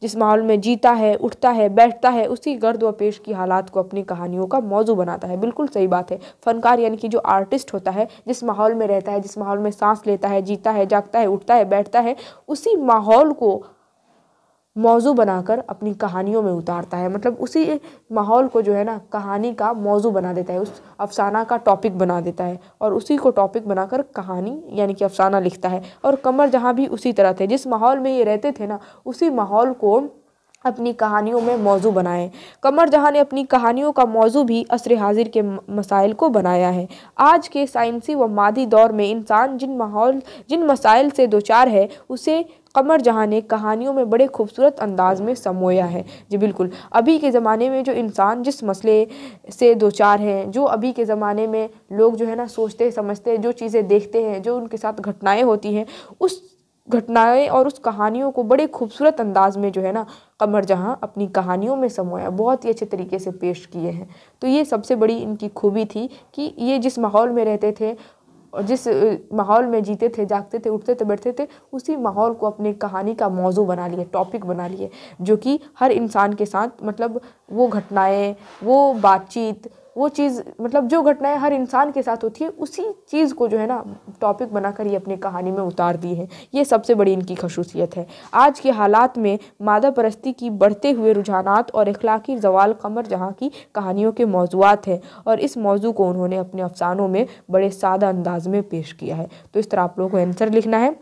जिस माहौल में जीता है उठता है बैठता है उसी गर्द व पेश की हालात को अपनी कहानियों का मौजू बनाता है बिल्कुल सही बात है फ़नकार यानी कि जो आर्टिस्ट होता है जिस माहौल में रहता है जिस माहौल में सांस लेता है जीता है जागता है उठता है बैठता है उसी माहौल को मौजू बनाकर अपनी कहानियों में उतारता है मतलब उसी माहौल को जो है ना कहानी का मौजू बना देता है उस अफसाना का टॉपिक बना देता है और उसी को टॉपिक बनाकर कहानी यानी कि अफसाना लिखता है और कमर जहाँ भी उसी तरह थे जिस माहौल में ये रहते थे ना उसी माहौल को अपनी कहानियों में मौजू बनाएं कमर जहाँ ने अपनी कहानियों का मौजू भी असर हाजिर के मसाइल को बनाया है आज के साइंसी व मादी दौर में इंसान जिन माहौल जिन मसाइल से दो चार है उसे कमर जहाँ ने कहानियों में बड़े खूबसूरत अंदाज में समोया है जी बिल्कुल अभी के ज़माने में जो इंसान जिस मसले से दो चार हैं जो अभी के ज़माने में लोग जो है ना सोचते समझते जो चीज़ें देखते हैं जो उनके साथ घटनाएँ होती हैं उस घटनाएं और उस कहानियों को बड़े खूबसूरत अंदाज में जो है ना कमर जहाँ अपनी कहानियों में समोया बहुत ही अच्छे तरीके से पेश किए हैं तो ये सबसे बड़ी इनकी खूबी थी कि ये जिस माहौल में रहते थे और जिस माहौल में जीते थे जागते थे उठते थे बैठते थे उसी माहौल को अपने कहानी का मौजू बना लिए टॉपिक बना लिए जो कि हर इंसान के साथ मतलब वो घटनाएँ वो बातचीत वो चीज़ मतलब जो घटनाएं हर इंसान के साथ होती है उसी चीज़ को जो है ना टॉपिक बनाकर ये अपनी कहानी में उतार दी है ये सबसे बड़ी इनकी खसूसियत है आज के हालात में मादा परस्ती की बढ़ते हुए रुझान और अखलाकी जवाल कमर जहाँ की कहानियों के मौजूद हैं और इस मौजू को उन्होंने अपने अफसानों में बड़े सादा अंदाज में पेश किया है तो इस तरह आप लोगों को आंसर लिखना है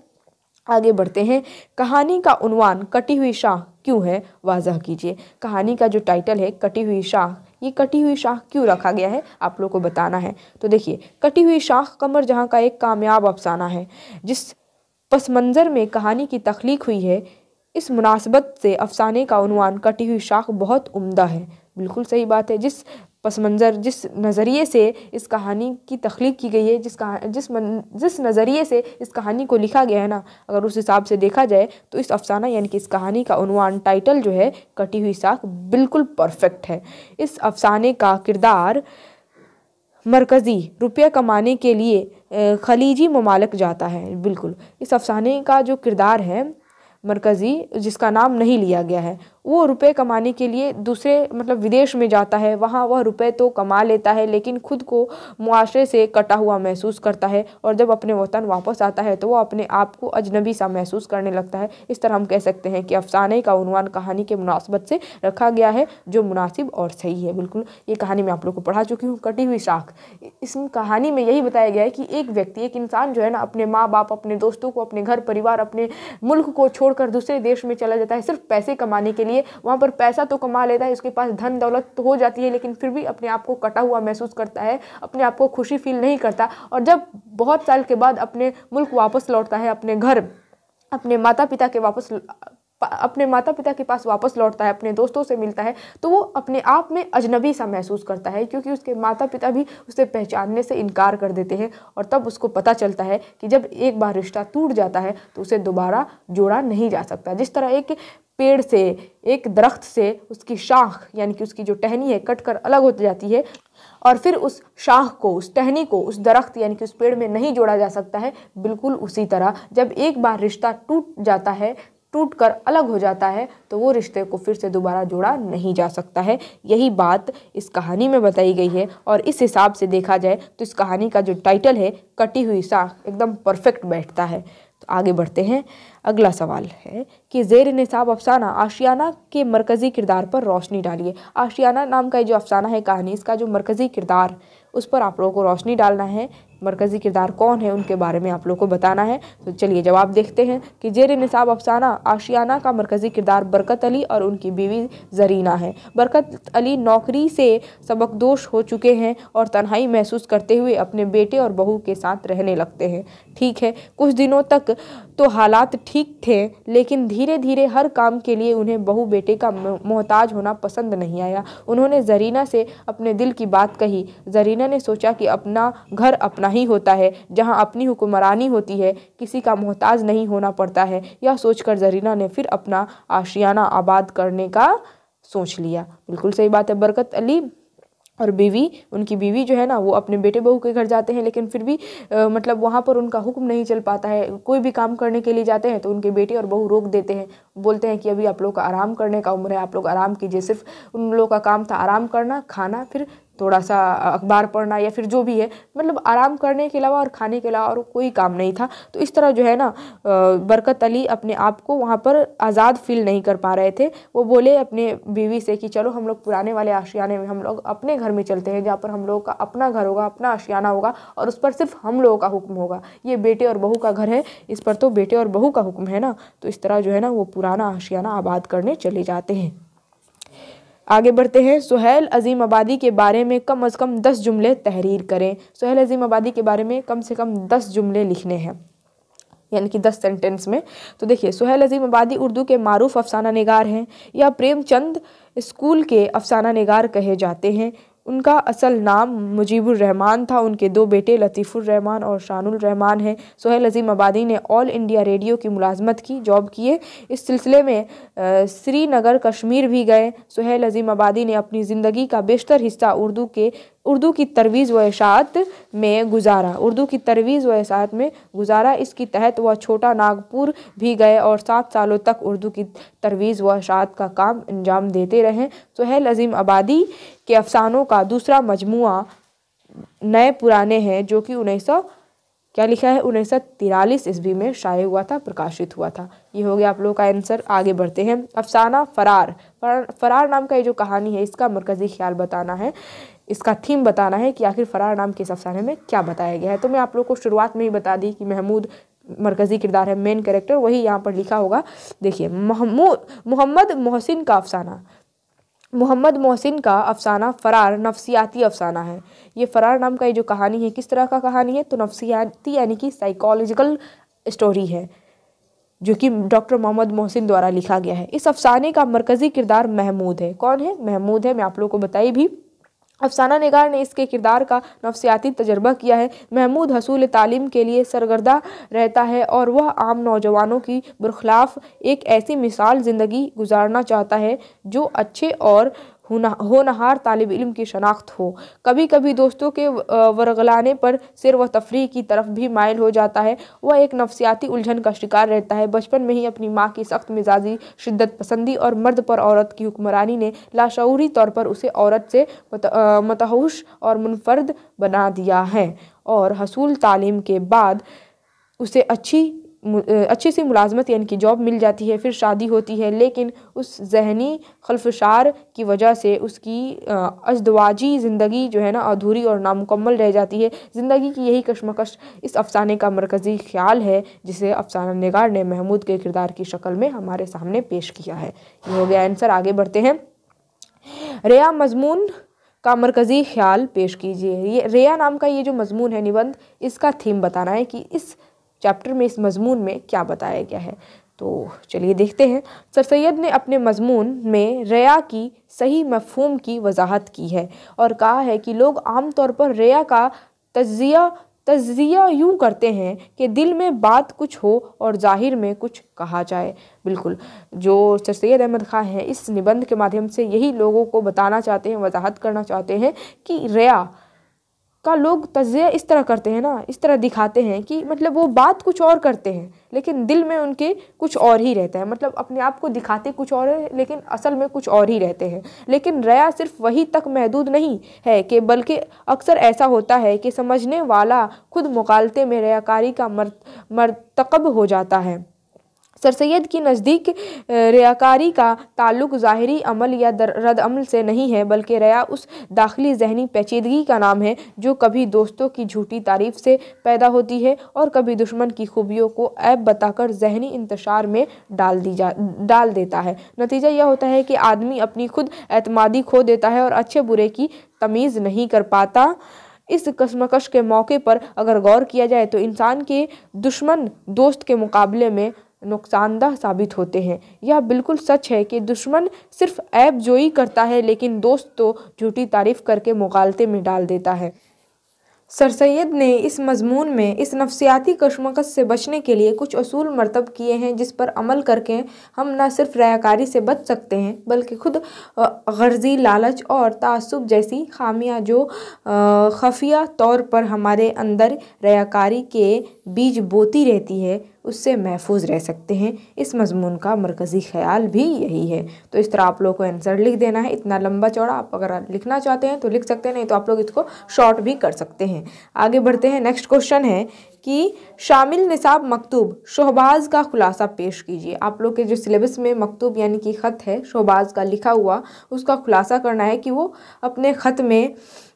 आगे बढ़ते हैं कहानी का उनवान कटी हुई शाह क्यों है वाजह कीजिए कहानी का जो टाइटल है कटी हुई शाह ये कटी हुई शाख क्यों रखा गया है आप लोग को बताना है तो देखिए कटी हुई शाख कमर जहाँ का एक कामयाब अफसाना है जिस पस मंज़र में कहानी की तख्लीक हुई है इस मुनासबत से अफसाने का उनवान कटी हुई शाख बहुत उम्दा है बिल्कुल सही बात है जिस पस मंज़र जिस नज़रिए से इस कहानी की तख्लीक की गई है जिस कहा जिस मन जिस नज़रिए से इस कहानी को लिखा गया है ना अगर उस हिसाब से देखा जाए तो इस अफसाना यानी कि इस कहानी का उनवान टाइटल जो है कटी हुई साख बिल्कुल परफेक्ट है इस अफसाने का किरदार मरकज़ी रुपया कमाने के लिए खलीजी ममालक जाता है बिल्कुल इस अफसाने का जो किरदार है मरकज़ी जिसका नाम नहीं लिया गया है वो रुपए कमाने के लिए दूसरे मतलब विदेश में जाता है वहाँ वह रुपए तो कमा लेता है लेकिन खुद को मुआशरे से कटा हुआ महसूस करता है और जब अपने वतन वापस आता है तो वह अपने आप को अजनबी सा महसूस करने लगता है इस तरह हम कह सकते हैं कि अफसाने का उनवान कहानी के मुनासबत से रखा गया है जो मुनासिब और सही है बिल्कुल ये कहानी मैं आप लोग को पढ़ा चुकी हूँ कटी हुई शाख इस कहानी में यही बताया गया है कि एक व्यक्ति एक इंसान जो है ना अपने माँ बाप अपने दोस्तों को अपने घर परिवार अपने मुल्क को छोड़कर दूसरे देश में चला जाता है सिर्फ पैसे कमाने के लिए लिए वहाँ पर पैसा तो कमा लेता है उसके पास धन दौलत तो हो जाती है लेकिन फिर भी अपने आप को कटा हुआ महसूस करता है अपने आप को खुशी फील नहीं करता और जब बहुत साल के बाद अपने मुल्क वापस लौटता है अपने घर अपने माता पिता के वापस अपने माता पिता के पास वापस लौटता है अपने दोस्तों से मिलता है तो वो अपने आप में अजनबी सा महसूस करता है क्योंकि उसके माता पिता भी उसे पहचानने से इनकार कर देते हैं और तब उसको पता चलता है कि जब एक बार रिश्ता टूट जाता है तो उसे दोबारा जोड़ा नहीं जा सकता जिस तरह एक पेड़ से एक दरख्त से उसकी शाख यानी कि उसकी जो टहनी है कट कर अलग होती जाती है और फिर उस शाख को उस टहनी को उस दरख्त यानी कि उस पेड़ में नहीं जोड़ा जा सकता है बिल्कुल उसी तरह जब एक बार रिश्ता टूट जाता है टूट कर अलग हो जाता है तो वो रिश्ते को फिर से दोबारा जोड़ा नहीं जा सकता है यही बात इस कहानी में बताई गई है और इस हिसाब से देखा जाए तो इस कहानी का जो टाइटल है कटी हुई साख एकदम परफेक्ट बैठता है तो आगे बढ़ते हैं अगला सवाल है कि जेर नसाब अफसाना आशियाना के मरकज़ी किरदार पर रोशनी डालिए आशियाना नाम का जो अफसाना है कहानी इसका जो मरकज़ी किरदार उस पर आप लोगों को रोशनी डालना है मरकज़ी किरदार कौन है उनके बारे में आप लोग को बताना है तो चलिए जवाब देखते हैं कि जेर निसाब अफसाना आशियाना का मरकज़ी किरदार बरकत अली और उनकी बीवी जरीना है बरकत अली नौकरी से सबकदोश हो चुके हैं और तन्हाई महसूस करते हुए अपने बेटे और बहू के साथ रहने लगते हैं ठीक है कुछ दिनों तक तो हालात ठीक थे लेकिन धीरे धीरे हर काम के लिए उन्हें बहू बेटे का मोहताज होना पसंद नहीं आया उन्होंने जरीना से अपने दिल की बात कही जरीना ने सोचा कि अपना घर अपना ही होता है जहाँ अपनी हुक्मरानी होती है किसी का मोहताज नहीं होना पड़ता है यह सोचकर जरीना ने फिर अपना आशियाना आबाद करने का सोच लिया बिल्कुल सही बात है बरकत अली और बीवी उनकी बीवी जो है ना वो अपने बेटे बहू के घर जाते हैं लेकिन फिर भी आ, मतलब वहाँ पर उनका हुक्म नहीं चल पाता है कोई भी काम करने के लिए जाते हैं तो उनके बेटे और बहू रोक देते हैं बोलते हैं कि अभी आप लोग का आराम करने का उम्र है आप लोग आराम कीजिए सिर्फ उन लोगों का काम था आराम करना खाना फिर थोड़ा सा अखबार पढ़ना या फिर जो भी है मतलब आराम करने के अलावा और खाने के अलावा और कोई काम नहीं था तो इस तरह जो है ना बरकत अली अपने आप को वहाँ पर आज़ाद फील नहीं कर पा रहे थे वो बोले अपने बीवी से कि चलो हम लोग पुराने वाले आशियाने में हम लोग अपने घर में चलते हैं जहाँ पर हम लोगों का अपना घर होगा अपना आशियाना होगा और उस पर सिर्फ हम लोगों का हुक्म होगा ये बेटे और बहू का घर है इस पर तो बेटे और बहू का हुक्म है ना तो इस तरह जो है ना वो पुराना आशियाना आबाद करने चले जाते हैं आगे बढ़ते हैं सुहेल अजीम आबादी के बारे में कम अज़ कम दस जुमले तहरीर करें सुहेल अजीम आबादी के बारे में कम से कम दस जुमले लिखने हैं यानी कि दस सेंटेंस में तो देखिए सुहेल अजीम आबादी उर्दू के मरूफ अफसाना नगार हैं या प्रेमचंद स्कूल के अफसाना नगार कहे जाते हैं उनका असल नाम मुजीबुर रहमान था उनके दो बेटे लतीफ़ुर रहमान और शानुल रहमान हैं सोहेल अजीम आबादी ने ऑल इंडिया रेडियो की मुलाजमत की जॉब किए इस सिलसिले में श्रीनगर कश्मीर भी गए सोहेल अजीम आबादी ने अपनी ज़िंदगी का बेशतर हिस्सा उर्दू के उर्दू की तरवीज़ व अशात में गुजारा उर्दू की तरवीज़ व अशात में गुजारा इसके तहत वह छोटा नागपुर भी गए और सात सालों तक उर्दू की तरवीज़ व अशात का काम अंजाम देते रहे सुहेल अजीम आबादी के अफसानों का दूसरा मजमु नए पुराने हैं जो कि उन्नीस सौ क्या लिखा है उन्नीस सौ तिरालीस ईस्वी में शाये हुआ था प्रकाशित हुआ था ये हो गया आप लोगों का आंसर आगे बढ़ते हैं अफसाना फरार फरार नाम का ये जो कहानी है इसका मरकज़ी ख्याल बताना है इसका थीम बताना है कि आखिर फ़रार नाम के इस अफसाने में क्या बताया गया है तो मैं आप लोग को शुरुआत में ही बता दी कि महमूद मरकज़ी किरदार है मेन कैरेक्टर वही यहाँ पर लिखा होगा देखिए मोहम्मद मोहसिन का अफसाना मोहम्मद मोहसिन का अफसाना फ़रार नफसियाती अफसाना है ये फ़रार नाम का ये जो कहानी है किस तरह का कहानी है तो नफसियाती यानी कि साइकोलॉजिकल स्टोरी है जो कि डॉक्टर मोहम्मद मोहसिन द्वारा लिखा गया है इस अफसाने का मरकज़ी किरदार महमूद है कौन है महमूद है मैं आप लोग को बताई भी अफसाना निगार ने इसके किरदार का नफसियाती तजर्बा किया है महमूद हसूल तालीम के लिए सरगर्दा रहता है और वह आम नौजवानों की बुरखिलाफ एक ऐसी मिसाल ज़िंदगी गुजारना चाहता है जो अच्छे और होनहार तालब इम की शनाख्त हो कभी कभी दोस्तों के वरगलाने पर सिर व तफरी की तरफ भी मायल हो जाता है वह एक नफसियाती उलझन का शिकार रहता है बचपन में ही अपनी माँ की सख्त मिजाजी शिद्दत पसंदी और मर्द पर औरत की हुक्मरानी ने लाशूरी तौर पर उसे औरत से मतहूश और मुनफर्द बना दिया है और हसूल तालीम के बाद उसे अच्छी अच्छी सी मुलाजमत यानी कि जॉब मिल जाती है फिर शादी होती है लेकिन उस जहनी खलफशार की वजह से उसकी अजदवाजी ज़िंदगी जो है ना अधूरी और नामुकम्मल रह जाती है ज़िंदगी की यही कशमकश इस अफसाने का मरकज़ी ख्याल है जिसे अफसाना नगार ने महमूद के किरदार की शक्ल में हमारे सामने पेश किया है ये हो गया आंसर आगे बढ़ते हैं रेया मजमून का मरकज़ी ख्याल पेश कीजिए ये रेया नाम का ये जो मजमून है निबंध इसका थीम बताना है कि इस चैप्टर में इस मजमून में क्या बताया गया है तो चलिए देखते हैं सर सैद ने अपने मजमून में रया की सही मफहूम की वजाहत की है और कहा है कि लोग आम तौर पर रया का तजिया तजिया यूँ करते हैं कि दिल में बात कुछ हो और जाहिर में कुछ कहा जाए बिल्कुल जो सर सैद अहमद खां हैं इस निबंध के माध्यम से यही लोगों को बताना चाहते हैं वजाहत करना चाहते हैं कि रया का लोग तजिया इस तरह करते हैं ना इस तरह दिखाते हैं कि मतलब वो बात कुछ और करते हैं लेकिन दिल में उनके कुछ और ही रहता है मतलब अपने आप को दिखाते कुछ और है लेकिन असल में कुछ और ही रहते हैं लेकिन रया सिर्फ वही तक महदूद नहीं है कि बल्कि अक्सर ऐसा होता है कि समझने वाला खुद मुकालते में रयाकारी का मर मरतकब हो जाता है सर सैद की नज़दीक रयाकारी का ताल्लुक ज़ाहरी अमल या रद्द अमल से नहीं है बल्कि रया उस दाखिली जहनी पेचीदगी का नाम है जो कभी दोस्तों की झूठी तारीफ से पैदा होती है और कभी दुश्मन की खूबियों को ऐप बताकर जहनी इंतशार में डाल दी जा डाल देता है नतीजा यह होता है कि आदमी अपनी खुद एतमादी खो देता है और अच्छे बुरे की तमीज़ नहीं कर पाता इस कसमकश के मौके पर अगर गौर किया जाए तो इंसान के दुश्मन दोस्त के मुकाबले में नुकसानदह साबित होते हैं यह बिल्कुल सच है कि दुश्मन सिर्फ ऐप जोई करता है लेकिन दोस्त तो झूठी तारीफ करके मुगालते में डाल देता है सर सैद ने इस मजमून में इस नफसियाती कशमकश से बचने के लिए कुछ असूल मरतब किए हैं जिस पर अमल करके हम न सिर्फ रयाकारी से बच सकते हैं बल्कि खुद गर्जी लालच और तसब जैसी खामियां जो खफिया तौर पर हमारे अंदर रयाकारी के बीज बोती रहती है उससे महफूज रह सकते हैं इस मज़मून का मरकज़ी ख्याल भी यही है तो इस तरह आप लोग को आंसर लिख देना है इतना लंबा चौड़ा आप अगर लिखना चाहते हैं तो लिख सकते हैं नहीं तो आप लोग इसको शॉर्ट भी कर सकते हैं आगे बढ़ते हैं नेक्स्ट क्वेश्चन है कि शामिल निसाब मकतूब शहबाज का खुलासा पेश कीजिए आप लोग के जो सिलेबस में मकतूब यानी कि ख़त है शहबाज का लिखा हुआ उसका खुलासा करना है कि वो अपने ख़त में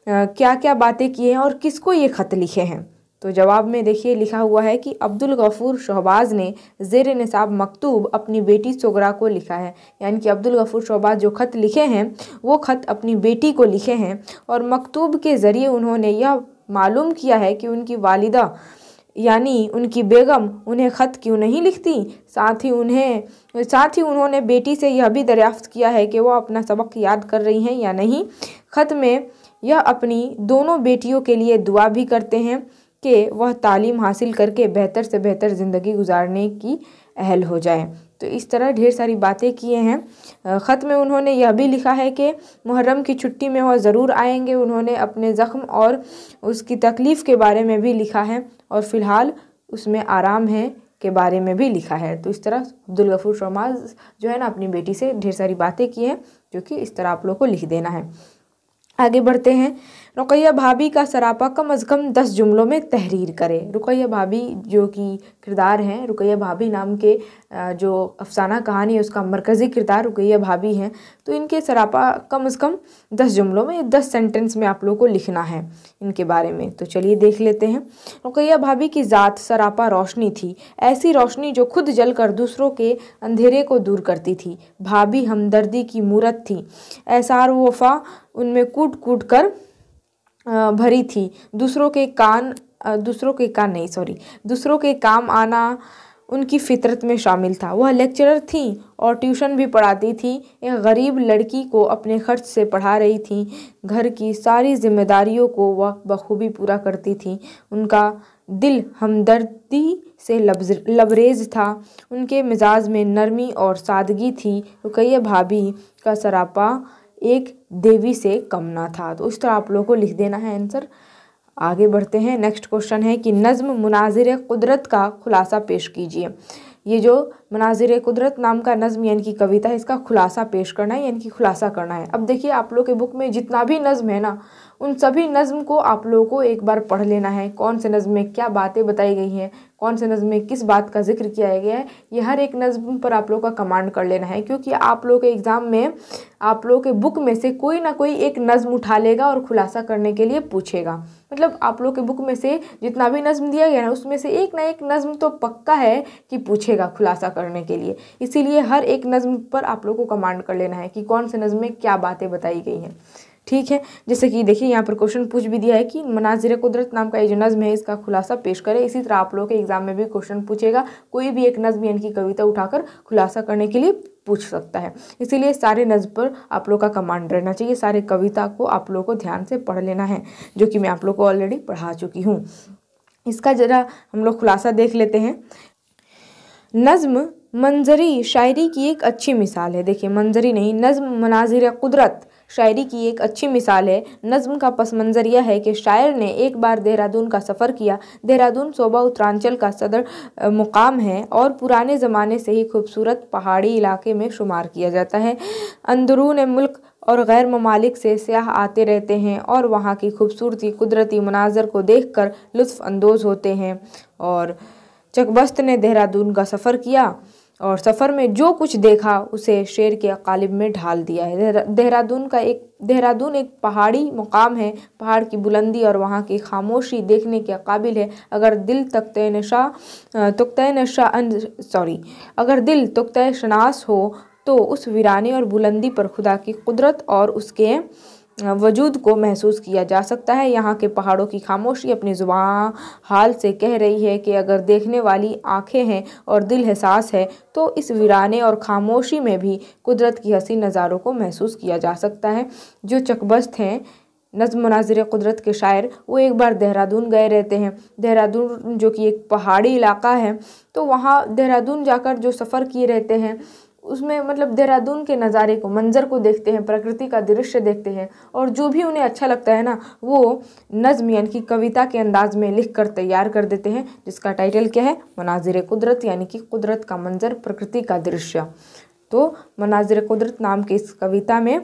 क्या क्या बातें किए हैं और किसको ये ख़त लिखे हैं तो जवाब में देखिए लिखा हुआ है कि अब्दुल गफ़ूर शहबाज ने जेर नसाब मकतूब अपनी बेटी सोगरा को लिखा है यानी कि अब्दुल गफ़ूर शहबाज जो ख़त लिखे हैं वो ख़त अपनी बेटी को लिखे हैं और मकतूब के ज़रिए उन्होंने यह मालूम किया है कि उनकी वालिदा यानी उनकी बेगम उन्हें ख़त क्यों नहीं लिखती साथ ही उन्हें साथ ही उन्होंने बेटी से यह भी दरियाफ्त किया है कि वह अपना सबक याद कर रही हैं या नहीं ख़त में यह अपनी दोनों बेटियों के लिए दुआ भी करते हैं कि वह तालीम हासिल करके बेहतर से बेहतर ज़िंदगी गुजारने की अहल हो जाए तो इस तरह ढेर सारी बातें किए हैं ख़त में उन्होंने यह भी लिखा है कि मुहर्रम की छुट्टी में वह ज़रूर आएंगे उन्होंने अपने ज़ख्म और उसकी तकलीफ़ के बारे में भी लिखा है और फ़िलहाल उसमें आराम है के बारे में भी लिखा है तो इस तरह अब्दुल गफूर शमाज जो है ना अपनी बेटी से ढेर सारी बातें की हैं जो कि इस तरह आप लोग को लिख देना है आगे बढ़ते हैं रुकैया भाभी का सरापा कम अज़ कम दस जुमलों में तहरीर करें रुकैया भाभी जो कि किरदार हैं रुकैया भाभी नाम के जो अफसाना कहानी है उसका मरकज़ी किरदार रुकैया भाभी हैं तो इनके सरापा कम अज़ कम दस जुमलों में दस सेंटेंस में आप लोगों को लिखना है इनके बारे में तो चलिए देख लेते हैं रुकैया भाभी की ज़ात सरापा रोशनी थी ऐसी रोशनी जो खुद जल कर दूसरों के अंधेरे को दूर करती थी भाभी हमदर्दी की मूरत थी एसार वफा उनमें कूट कूट कर भरी थी दूसरों के कान दूसरों के कान नहीं सॉरी दूसरों के काम आना उनकी फितरत में शामिल था वह लेक्चरर थी और ट्यूशन भी पढ़ाती थी एक गरीब लड़की को अपने खर्च से पढ़ा रही थी घर की सारी जिम्मेदारियों को वह बखूबी पूरा करती थी उनका दिल हमदर्दी से लबरेज था उनके मिजाज में नरमी और सादगी थी रुकैया भाभी का सरापा एक देवी से कम ना था तो इस तरह आप लोगों को लिख देना है आंसर आगे बढ़ते हैं नेक्स्ट क्वेश्चन है कि नज़म मुनाजिर कुदरत का खुलासा पेश कीजिए ये जो मनाजिर कुदरत नाम का नज़म यानी कि कविता है इसका खुलासा पेश करना है यानी कि खुलासा करना है अब देखिए आप लोग के बुक में जितना भी नज़म है ना उन सभी नज़म को आप लोगों को एक बार पढ़ लेना है कौन से नज़म में क्या बातें बताई गई हैं कौन से नज़म में किस बात का जिक्र किया गया है ये हर एक नज़म पर आप लोग का कमांड कर लेना है क्योंकि आप लोग के एग्ज़ाम में आप लोग के बुक में से कोई ना कोई एक नज़म उठा लेगा और खुलासा करने के लिए पूछेगा मतलब आप लोग के बुक में से जितना भी नज़म दिया गया ना उसमें से एक ना एक नज़म तो पक्का है कि पूछेगा खुलासा करने के लिए इसीलिए हर एक नज़म पर आप लोग को कमांड कर लेना है कि कौन से नज़म में क्या बातें बताई गई हैं ठीक है जैसे कि देखिए यहाँ पर क्वेश्चन पूछ भी दिया है कि मनाजिर कुदरत नाम का ये जो नज़म है इसका खुलासा पेश करें इसी तरह आप लोगों के एग्जाम में भी क्वेश्चन पूछेगा कोई भी एक नज़म यानी कविता उठाकर खुलासा करने के लिए पूछ सकता है इसीलिए सारे नज्म पर आप लोग का कमांड रहना चाहिए सारे कविता को आप लोग को ध्यान से पढ़ लेना है जो कि मैं आप लोग को ऑलरेडी पढ़ा चुकी हूँ इसका ज़रा हम लोग खुलासा देख लेते हैं नज़म मंजरी शायरी की एक अच्छी मिसाल है देखिए मंजरी नहीं नज़म मनाजिर कुदरत शायरी की एक अच्छी मिसाल है नज़म का पस मंज़र यह है कि शायर ने एक बार देहरादून का सफ़र किया देहरादून सूबा उत्तरांचल का सदर मुकाम है और पुराने ज़माने से ही खूबसूरत पहाड़ी इलाके में शुमार किया जाता है अंदरून मुल्क और गैर ममालिक से सयाह आते रहते हैं और वहाँ की खूबसूरती कुदरती मनाजर को देख कर लुफ़ानंदोज़ होते हैं और चकबस्त ने देहरादून का सफ़र किया और सफ़र में जो कुछ देखा उसे शेर के अकालिब में ढाल दिया है देहरादून का एक देहरादून एक पहाड़ी मुकाम है पहाड़ की बुलंदी और वहाँ की खामोशी देखने के काबिल है अगर दिल तख्त नशा तख्त नशा सॉरी अगर दिल तख्त शनास हो तो उस वीरानी और बुलंदी पर खुदा की कुदरत और उसके वजूद को महसूस किया जा सकता है यहाँ के पहाड़ों की खामोशी अपनी ज़ुबान हाल से कह रही है कि अगर देखने वाली आंखें हैं और दिल एहसास है तो इस वीराने और खामोशी में भी कुदरत की हंसी नज़ारों को महसूस किया जा सकता है जो चकबस्त हैं नज़म मनाजिर कुदरत के शायर वो एक बार देहरादून गए रहते हैं देहरादून जो कि एक पहाड़ी इलाका है तो वहाँ देहरादून जाकर जो सफ़र किए रहते हैं उसमें मतलब देहरादून के नज़ारे को मंज़र को देखते हैं प्रकृति का दृश्य देखते हैं और जो भी उन्हें अच्छा लगता है ना वो नज़म यानी कि कविता के अंदाज में लिख कर तैयार कर देते हैं जिसका टाइटल क्या है मनाजिर कुदरत यानी कि कुदरत का मंज़र प्रकृति का दृश्य तो मनाजिर कुदरत नाम की इस कविता में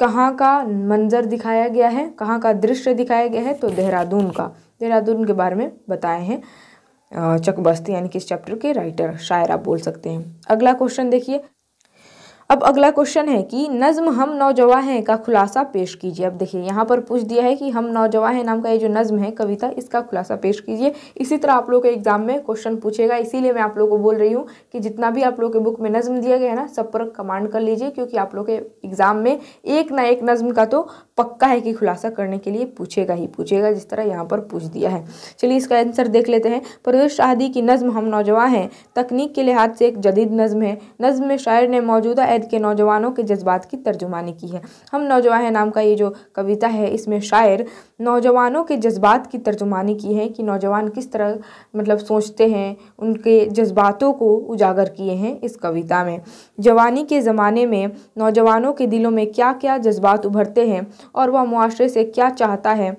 कहाँ का मंज़र दिखाया गया है कहाँ का दृश्य दिखाया गया है तो देहरादून का देहरादून के बारे में बताए हैं चकबस्ती यानी कि इस चैप्टर के राइटर शायरा बोल सकते हैं अगला क्वेश्चन देखिए अब अगला क्वेश्चन है कि नज़म हम नौजवा हैं का खुलासा पेश कीजिए अब देखिए यहाँ पर पूछ दिया है कि हम नौजवा हैं नाम का ये जो नज़म है कविता इसका खुलासा पेश कीजिए इसी तरह आप लोग के एग्जाम में क्वेश्चन पूछेगा इसीलिए मैं आप लोग को बोल रही हूँ कि जितना भी आप लोग के बुक में नज़म दिया गया है ना सब पर कमांड कर लीजिए क्योंकि आप लोग के एग्ज़ाम में एक ना एक नज्म का तो पक्का है कि खुलासा करने के लिए पूछेगा ही पूछेगा जिस तरह यहाँ पर पूछ दिया है चलिए इसका आंसर देख लेते हैं परवेश शाहदी की नज्म हम नौजवा हैं तकनीक के लिहाज से एक जदीद नज्म है नज्म में शायर ने मौजूदा शायद के नौजवानों के जज्बात की तर्जुमानी की है हम नौजवान है नाम का ये जो कविता है इसमें शायर नौजवानों के जज्बात की तर्जुमानी की है कि नौजवान किस तरह मतलब सोचते हैं उनके जज्बातों को उजागर किए हैं इस कविता में जवानी के ज़माने में नौजवानों के दिलों में क्या क्या जज्बात उभरते हैं और वह मुआरे से क्या चाहता है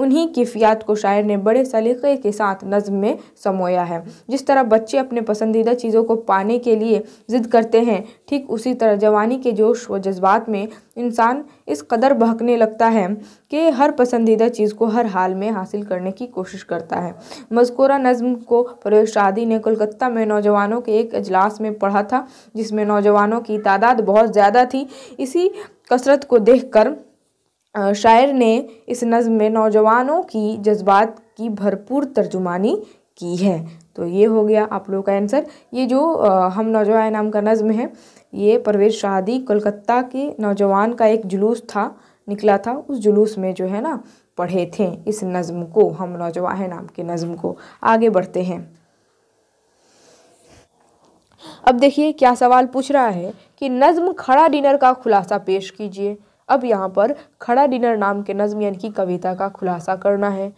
उन्हीं किफ़ियात को शायर ने बड़े सलीक़े के साथ नज़म में समोया है जिस तरह बच्चे अपने पसंदीदा चीज़ों को पाने के लिए ज़िद करते हैं ठीक उसी तरह जवानी के जोश व जज्बात में इंसान इस कदर बहकने लगता है कि हर पसंदीदा चीज़ को हर हाल में हासिल करने की कोशिश करता है मजकूरा नज़म को परवेश शादी ने कोलकाता में नौजवानों के एक अजलास में पढ़ा था जिसमें नौजवानों की तादाद बहुत ज़्यादा थी इसी कसरत को देख कर शायर ने इस नज़म में नौजवानों की जज्बात की भरपूर तर्जुमानी की है तो ये हो गया आप लोगों का आंसर ये जो हम नौजवान नाम का नज़म है ये परवेज़ शादी कोलकाता के नौजवान का एक जुलूस था निकला था उस जुलूस में जो है ना पढ़े थे इस नज़म को हम नौजवान नाम के नज़म को आगे बढ़ते हैं अब देखिए क्या सवाल पूछ रहा है कि नज़म खड़ा डिनर का खुलासा पेश कीजिए अब यहाँ पर खड़ा डिनर नाम के नज़म यानी कि कविता का खुलासा करना है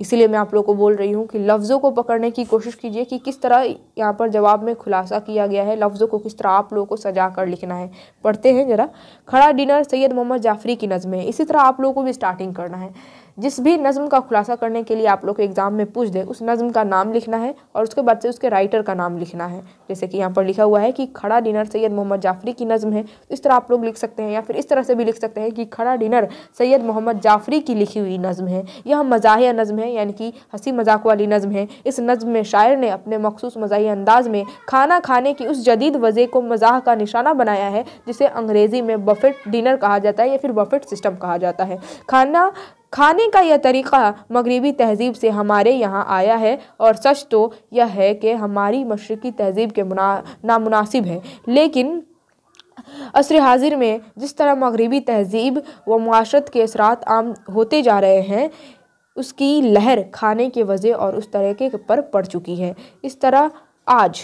इसीलिए मैं आप लोग को बोल रही हूँ कि लफ्ज़ों को पकड़ने की कोशिश कीजिए कि किस तरह यहाँ पर जवाब में खुलासा किया गया है लफ्ज़ों को किस तरह आप लोगों को सजा कर लिखना है पढ़ते हैं ज़रा खड़ा डिनर सैयद मोहम्मद जाफरी की नज़में इसी तरह आप लोगों को भी स्टार्टिंग करना है जिस भी नज़म का खुलासा करने के लिए आप लोग एग्ज़ाम में पूछ दे उस नज़म का नाम लिखना है और उसके बाद से उसके राइटर का नाम लिखना है जैसे कि यहाँ पर लिखा हुआ है कि खड़ा डिनर सैयद मोहम्मद जाफरी की नज़म है तो इस तरह आप लोग लिख सकते हैं या फिर इस तरह से भी लिख सकते हैं कि खड़ा डिनर सैयद मोहम्मद जाफरी की लिखी हुई नज़म है यह मज़ाहिया नज़म है यानी कि हंसी मजाक वाली नज़म है इस नज़म में शायर ने अपने मखसूस मज़ाही अंदाज में खाना खाने की उस जदीद वज़े को मजाक का निशाना बनाया है जिसे अंग्रेज़ी में बफेट डिनर कहा जाता है या फिर बफेट सिस्टम कहा जाता है खाना खाने का यह तरीक़ा मगरबी तहज़ीब से हमारे यहाँ आया है और सच तो यह है कि हमारी मशरक़ी तहज़ीब के मुना नामनासिब है लेकिन असर हाजिर में जिस तरह मगरबी तहज़ीब व माशरत के असरात आम होते जा रहे हैं उसकी लहर खाने के वजह और उस तरीके पर पड़ चुकी है इस तरह आज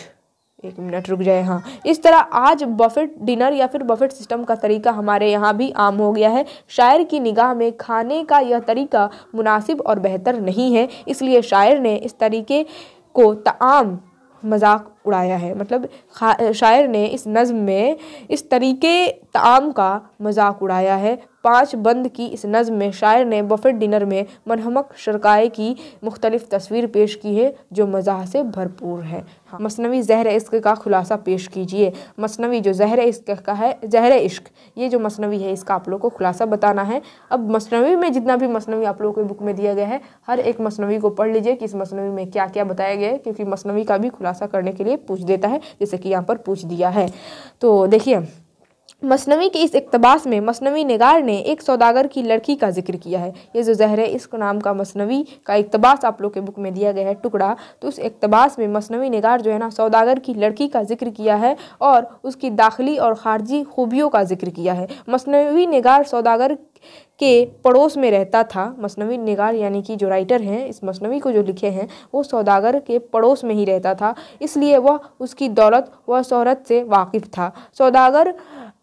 एक मिनट रुक जाए हाँ इस तरह आज बफेट डिनर या फिर बफेट सिस्टम का तरीका हमारे यहाँ भी आम हो गया है शायर की निगाह में खाने का यह तरीका मुनासिब और बेहतर नहीं है इसलिए शायर ने इस तरीके को तमाम मजाक उड़ाया है मतलब शायर ने इस नज़म में इस तरीके तमाम का मजाक उड़ाया है पाँच बंद की इस नज़म में शायर ने बफेट डिनर में मनहमक शरकाए की मुख्तलिफ तस्वीर पेश की है जो मजा से भरपूर है हाँ। मसनवी जहर इश्क का खुलासा पेश कीजिए मसनवी जो जहर इश्क का है जहर इश्क ये जो मसनवी है इसका आप लोग को खुलासा बताना है अब मसनवी में जितना भी मसनवी आप लोगों के बुक में दिया गया है हर एक मसनवी को पढ़ लीजिए कि इस मसनवी में क्या क्या बताया गया है क्योंकि मसनवी का भी खुलासा करने के लिए पूछ देता है जैसे कि यहाँ पर पूछ दिया है तो देखिए मसनवी के इस इकतबास में मसनवी नगार ने एक सौदागर की लड़की का जिक्र किया है ये जो जहर है इस नाम का मसनवी का इकतबास आप लोग के बुक में दिया गया है टुकड़ा तो उस इकतबास में मसनवी नगार जो है ना सौदागर की लड़की का जिक्र किया है और उसकी दाखिली और खारजी खूबियों का जिक्र किया है मसनवी नगार सौदागर के पड़ोस में रहता था मसनवी निगार यानी कि जो राइटर हैं इस मसनवी को जो लिखे हैं वो सौदागर के पड़ोस में ही रहता था इसलिए वह उसकी दौलत व शहरत से वाकिफ़ था सौदागर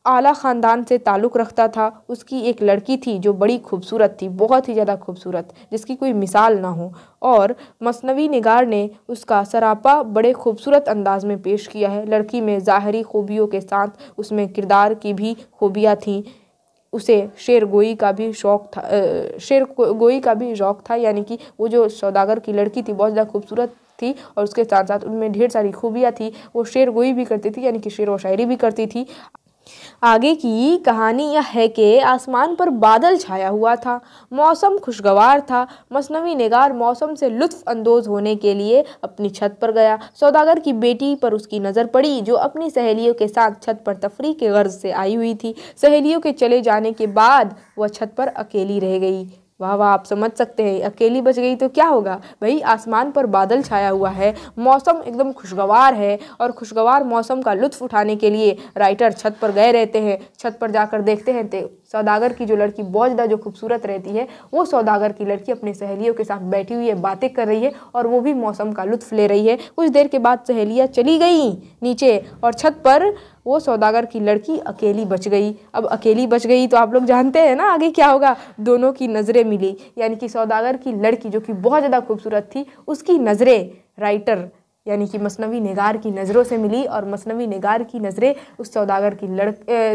आला ख़ानदान से ताल्लुक़ रखता था उसकी एक लड़की थी जो बड़ी खूबसूरत थी बहुत ही ज़्यादा खूबसूरत जिसकी कोई मिसाल ना हो और मसनवी निगार ने उसका सरापा बड़े खूबसूरत अंदाज में पेश किया है लड़की में ज़ाहरी खूबियों के साथ उसमें किरदार की भी खूबियाँ थीं उसे शेर गोई का भी शौक़ था शेर गोई का भी शौक़ था यानी कि वो जो सौदागर की लड़की थी बहुत ज़्यादा खूबसूरत थी और उसके साथ साथ उनमें ढेर सारी खूबियाँ थी वो शेर गोई भी करती थी यानी कि शेर व शायरी भी करती थी आगे की कहानी यह है कि आसमान पर बादल छाया हुआ था मौसम खुशगवार था मसनवी नगार मौसम से अंदोज होने के लिए अपनी छत पर गया सौदागर की बेटी पर उसकी नज़र पड़ी जो अपनी सहेलियों के साथ छत पर तफरी के गर्ज से आई हुई थी सहेलियों के चले जाने के बाद वह छत पर अकेली रह गई वाह वाह आप समझ सकते हैं अकेली बच गई तो क्या होगा भाई आसमान पर बादल छाया हुआ है मौसम एकदम खुशगवार है और खुशगवार मौसम का लुत्फ उठाने के लिए राइटर छत पर गए रहते हैं छत पर जाकर देखते हैं तो सौदागर की जो लड़की बहुत ज़्यादा जो खूबसूरत रहती है वो सौदागर की लड़की अपनी सहेलियों के साथ बैठी हुई है बातें कर रही है और वो भी मौसम का लुत्फ ले रही है कुछ देर के बाद सहेलियाँ चली गई नीचे और छत पर वो सौदागर की लड़की अकेली बच गई अब अकेली बच गई तो आप लोग जानते हैं ना आगे क्या होगा दोनों की नज़रें मिली यानी कि सौदागर की लड़की जो कि बहुत ज़्यादा खूबसूरत थी उसकी नज़रें राइटर यानी कि मसनवी निगार की नज़रों से मिली और मसनवी निगार की नज़रें उस सौदागर की लड़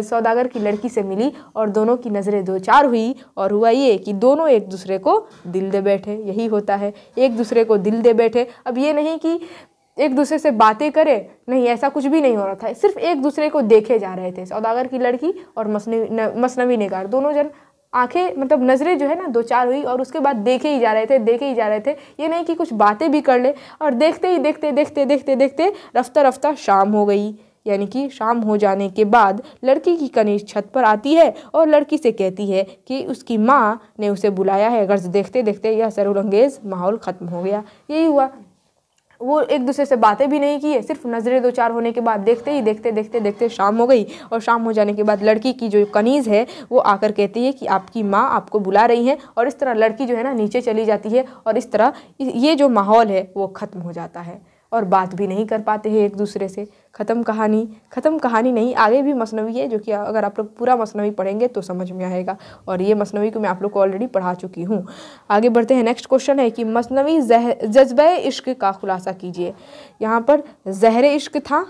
सौदागर की लड़की से मिली और दोनों की नज़रें दो चार हुई और हुआ ये कि दोनों एक दूसरे को दिल दे बैठे यही होता है एक दूसरे को दिल दे बैठे अब ये नहीं कि एक दूसरे से बातें करें नहीं ऐसा कुछ भी नहीं हो रहा था सिर्फ एक दूसरे को देखे जा रहे थे सौदागर की लड़की और मसनवी मसनवी निगार दोनों जन आंखें मतलब नज़रें जो है ना दो चार हुई और उसके बाद देखे ही जा रहे थे देखे ही जा रहे थे ये नहीं कि कुछ बातें भी कर ले और देखते ही देखते देखते देखते देखते रफ्ता रफ्ता शाम हो गई यानी कि शाम हो जाने के बाद लड़की की कनीज छत पर आती है और लड़की से कहती है कि उसकी माँ ने उसे बुलाया है गर्ज देखते देखते यह सरुलंगेज़ माहौल ख़त्म हो गया यही हुआ वो एक दूसरे से बातें भी नहीं की है सिर्फ नज़रें दो चार होने के बाद देखते ही देखते देखते देखते शाम हो गई और शाम हो जाने के बाद लड़की की जो कनीज़ है वो आकर कहती है कि आपकी माँ आपको बुला रही है और इस तरह लड़की जो है ना नीचे चली जाती है और इस तरह ये जो माहौल है वो ख़त्म हो जाता है और बात भी नहीं कर पाते हैं एक दूसरे से ख़त्म कहानी ख़त्म कहानी नहीं आगे भी मसनवी है जो कि अगर आप लोग पूरा मसनवी पढ़ेंगे तो समझ में आएगा और ये मसनवी को मैं आप लोग को ऑलरेडी पढ़ा चुकी हूँ आगे बढ़ते हैं नेक्स्ट क्वेश्चन है कि मसनवी जह जज्ब इश्क का खुलासा कीजिए यहाँ पर जहर इश्क था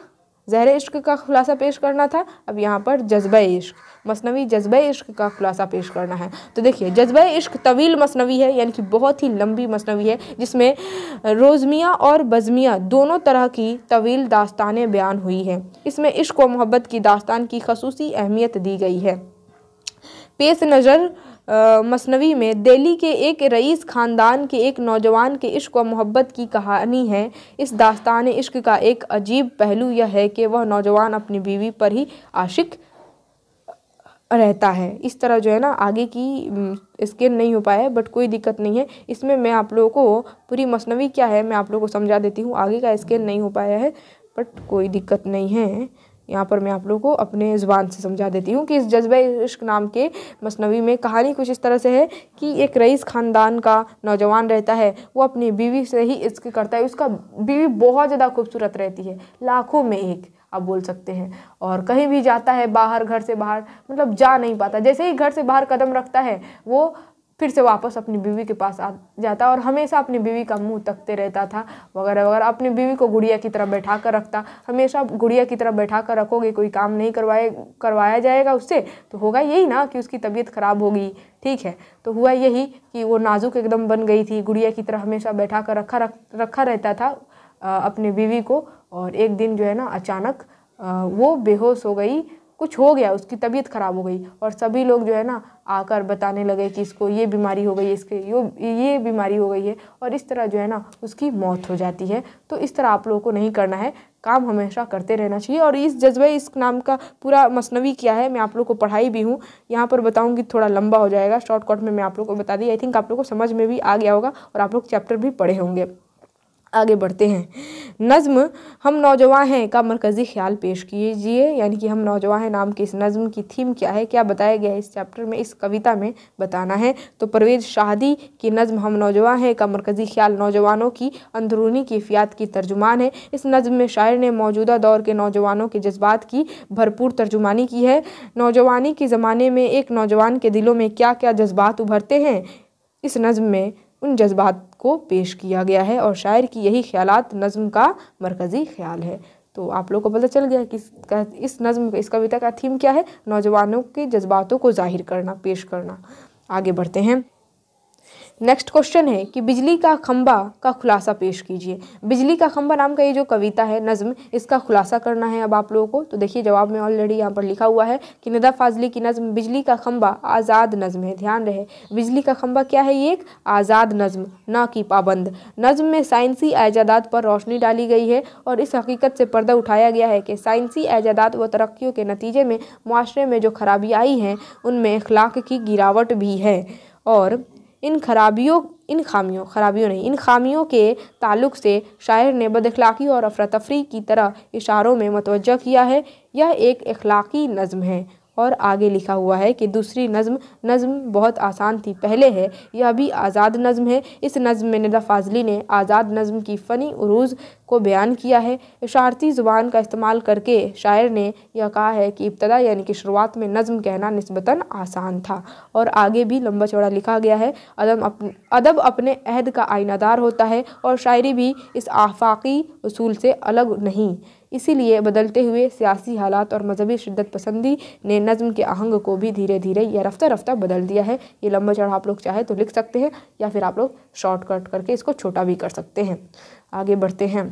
ज़हर इश्क का खुलासा पेश करना था अब यहाँ पर जज्ब इश्क मसनवी जज्ब इश्क का खुलासा पेश करना है तो देखिए जज्ब इश्क तवील मसनवी है यानी कि बहुत ही लंबी मसनवी है जिसमें रोज़मिया और बज़मिया दोनों तरह की तवील दास्तानें बयान हुई हैं इसमें इश्क व मोहब्बत की दास्तान की खसूसी अहमियत दी गई है पेश नज़र मसनवी में दिल्ली के एक रईस ख़ानदान के एक नौजवान के इश्क व मोहब्बत की कहानी है इस दास्तान इश्क का एक अजीब पहलू यह है कि वह नौजवान अपनी बीवी पर ही आशिक रहता है इस तरह जो है ना आगे की स्किन नहीं हो पाया बट कोई दिक्कत नहीं है इसमें मैं आप लोगों को पूरी मसनवी क्या है मैं आप लोगों को समझा देती हूँ आगे का स्किन नहीं हो पाया है बट कोई दिक्कत नहीं है यहाँ पर मैं आप लोगों को अपने ज़ुबान से समझा देती हूँ कि इस जज्बे इश्क नाम के मसनवी में कहानी कुछ इस तरह से है कि एक रईस ख़ानदान का नौजवान रहता है वो अपनी बीवी से ही इश्क करता है उसका बीवी बहुत ज़्यादा खूबसूरत रहती है लाखों में एक आप बोल सकते हैं और कहीं भी जाता है बाहर घर से बाहर मतलब जा नहीं पाता जैसे ही घर से बाहर कदम रखता है वो फिर से वापस अपनी बीवी के पास आ जाता और हमेशा अपनी बीवी का मुंह तकते रहता था वगैरह वगैरह अपनी बीवी को गुड़िया की तरह बैठा कर रखता हमेशा गुड़िया की तरह बैठा कर रखोगे कोई काम नहीं करवाए करवाया जाएगा उससे तो होगा यही ना कि उसकी तबीयत ख़राब होगी ठीक है तो हुआ यही कि वो नाजुक एकदम बन गई थी गुड़िया की तरह हमेशा बैठा कर रखा रख, रखा रहता था अपनी बीवी को और एक दिन जो है ना अचानक वो बेहोश हो गई कुछ हो गया उसकी तबीयत ख़राब हो गई और सभी लोग जो है ना आकर बताने लगे कि इसको ये बीमारी हो गई इसके यो ये बीमारी हो गई है और इस तरह जो है ना उसकी मौत हो जाती है तो इस तरह आप लोगों को नहीं करना है काम हमेशा करते रहना चाहिए और इस जज्बे इस नाम का पूरा मसनवी किया है मैं आप लोग को पढ़ाई भी हूँ यहाँ पर बताऊँगी थोड़ा लंबा हो जाएगा शॉर्टकट में मैं आप लोग को बता दी आई थिंक आप लोग को समझ में भी आ गया होगा और आप लोग चैप्टर भी पढ़े होंगे आगे बढ़ते हैं नज़म हम नौजवान हैं का मरकज़ी ख्याल पेश कीजिए यानी कि हम नौजवान हैं नाम की इस नज़म की थीम क्या है क्या बताया गया है इस चैप्टर में इस कविता में बताना है तो परवेज़ शाहदी की नज़म हम नौजवान हैं का मरकज़ी ख्याल नौजवानों की अंदरूनी कैफियात की तर्जुमान है इस नज़म में शायर ने मौजूदा दौर के नौजवानों के जज्बात की भरपूर तर्जुमानी की है नौजवानी के ज़माने में एक नौजवान के दिलों में क्या क्या जज्बात उभरते हैं इस नज़म में उन जज्बात को पेश किया गया है और शायर की यही ख्यालात नज़म का मरकज़ी ख्याल है तो आप लोग को पता चल गया कि इस नज़म इस कविता का थीम क्या है नौजवानों के जज्बातों को जाहिर करना पेश करना आगे बढ़ते हैं नेक्स्ट क्वेश्चन है कि बिजली का खम्बा का खुलासा पेश कीजिए बिजली का खम्बा नाम का ये जो कविता है नज़म इसका खुलासा करना है अब आप लोगों को तो देखिए जवाब में ऑलरेडी यहाँ पर लिखा हुआ है कि निदा फाजली की नज़म बिजली का खम्बा आज़ाद नज़म है ध्यान रहे बिजली का खम्बा क्या है ये एक आज़ाद नज्म ना कि पाबंद नज्म में साइंसी ऐजादात पर रोशनी डाली गई है और इस हकीकत से पर्दा उठाया गया है कि साइंसी ऐजादात व तरक्कियों के नतीजे में माशरे में जो खराबी आई हैं उनमें अखलाक की गिरावट भी है और इन खराबियों इन खामियों खराबियों नहीं इन खामियों के ताल्लुक से शायर ने बदखलाक़ी और अफरा तफरी की तरह इशारों में मतवजह किया है यह एक अखलाक़ी नज़म है और आगे लिखा हुआ है कि दूसरी नज़म नज़म बहुत आसान थी पहले है यह अभी आज़ाद नज़म है इस नज़म में नदा फाजली ने आज़ाद नज़म की फ़नी उरूज को बयान किया है इशारती ज़ुबान का इस्तेमाल करके शायर ने यह कहा है कि इब्तदा यानी कि शुरुआत में नज़म कहना नस्बता आसान था और आगे भी लम्बा चौड़ा लिखा गया है अदम अपन अदब अपने अहद का आइनादार होता है और शायरी भी इस आफाकी असूल से अलग नहीं इसीलिए बदलते हुए सियासी हालात और मजहबी शिद्दत पसंदी ने नज़म के आहंग को भी धीरे धीरे या रफ्ता रफ्ता बदल दिया है ये लंबा चढ़ा आप लोग चाहे तो लिख सकते हैं या फिर आप लोग शॉर्टकट करके इसको छोटा भी कर सकते हैं आगे बढ़ते हैं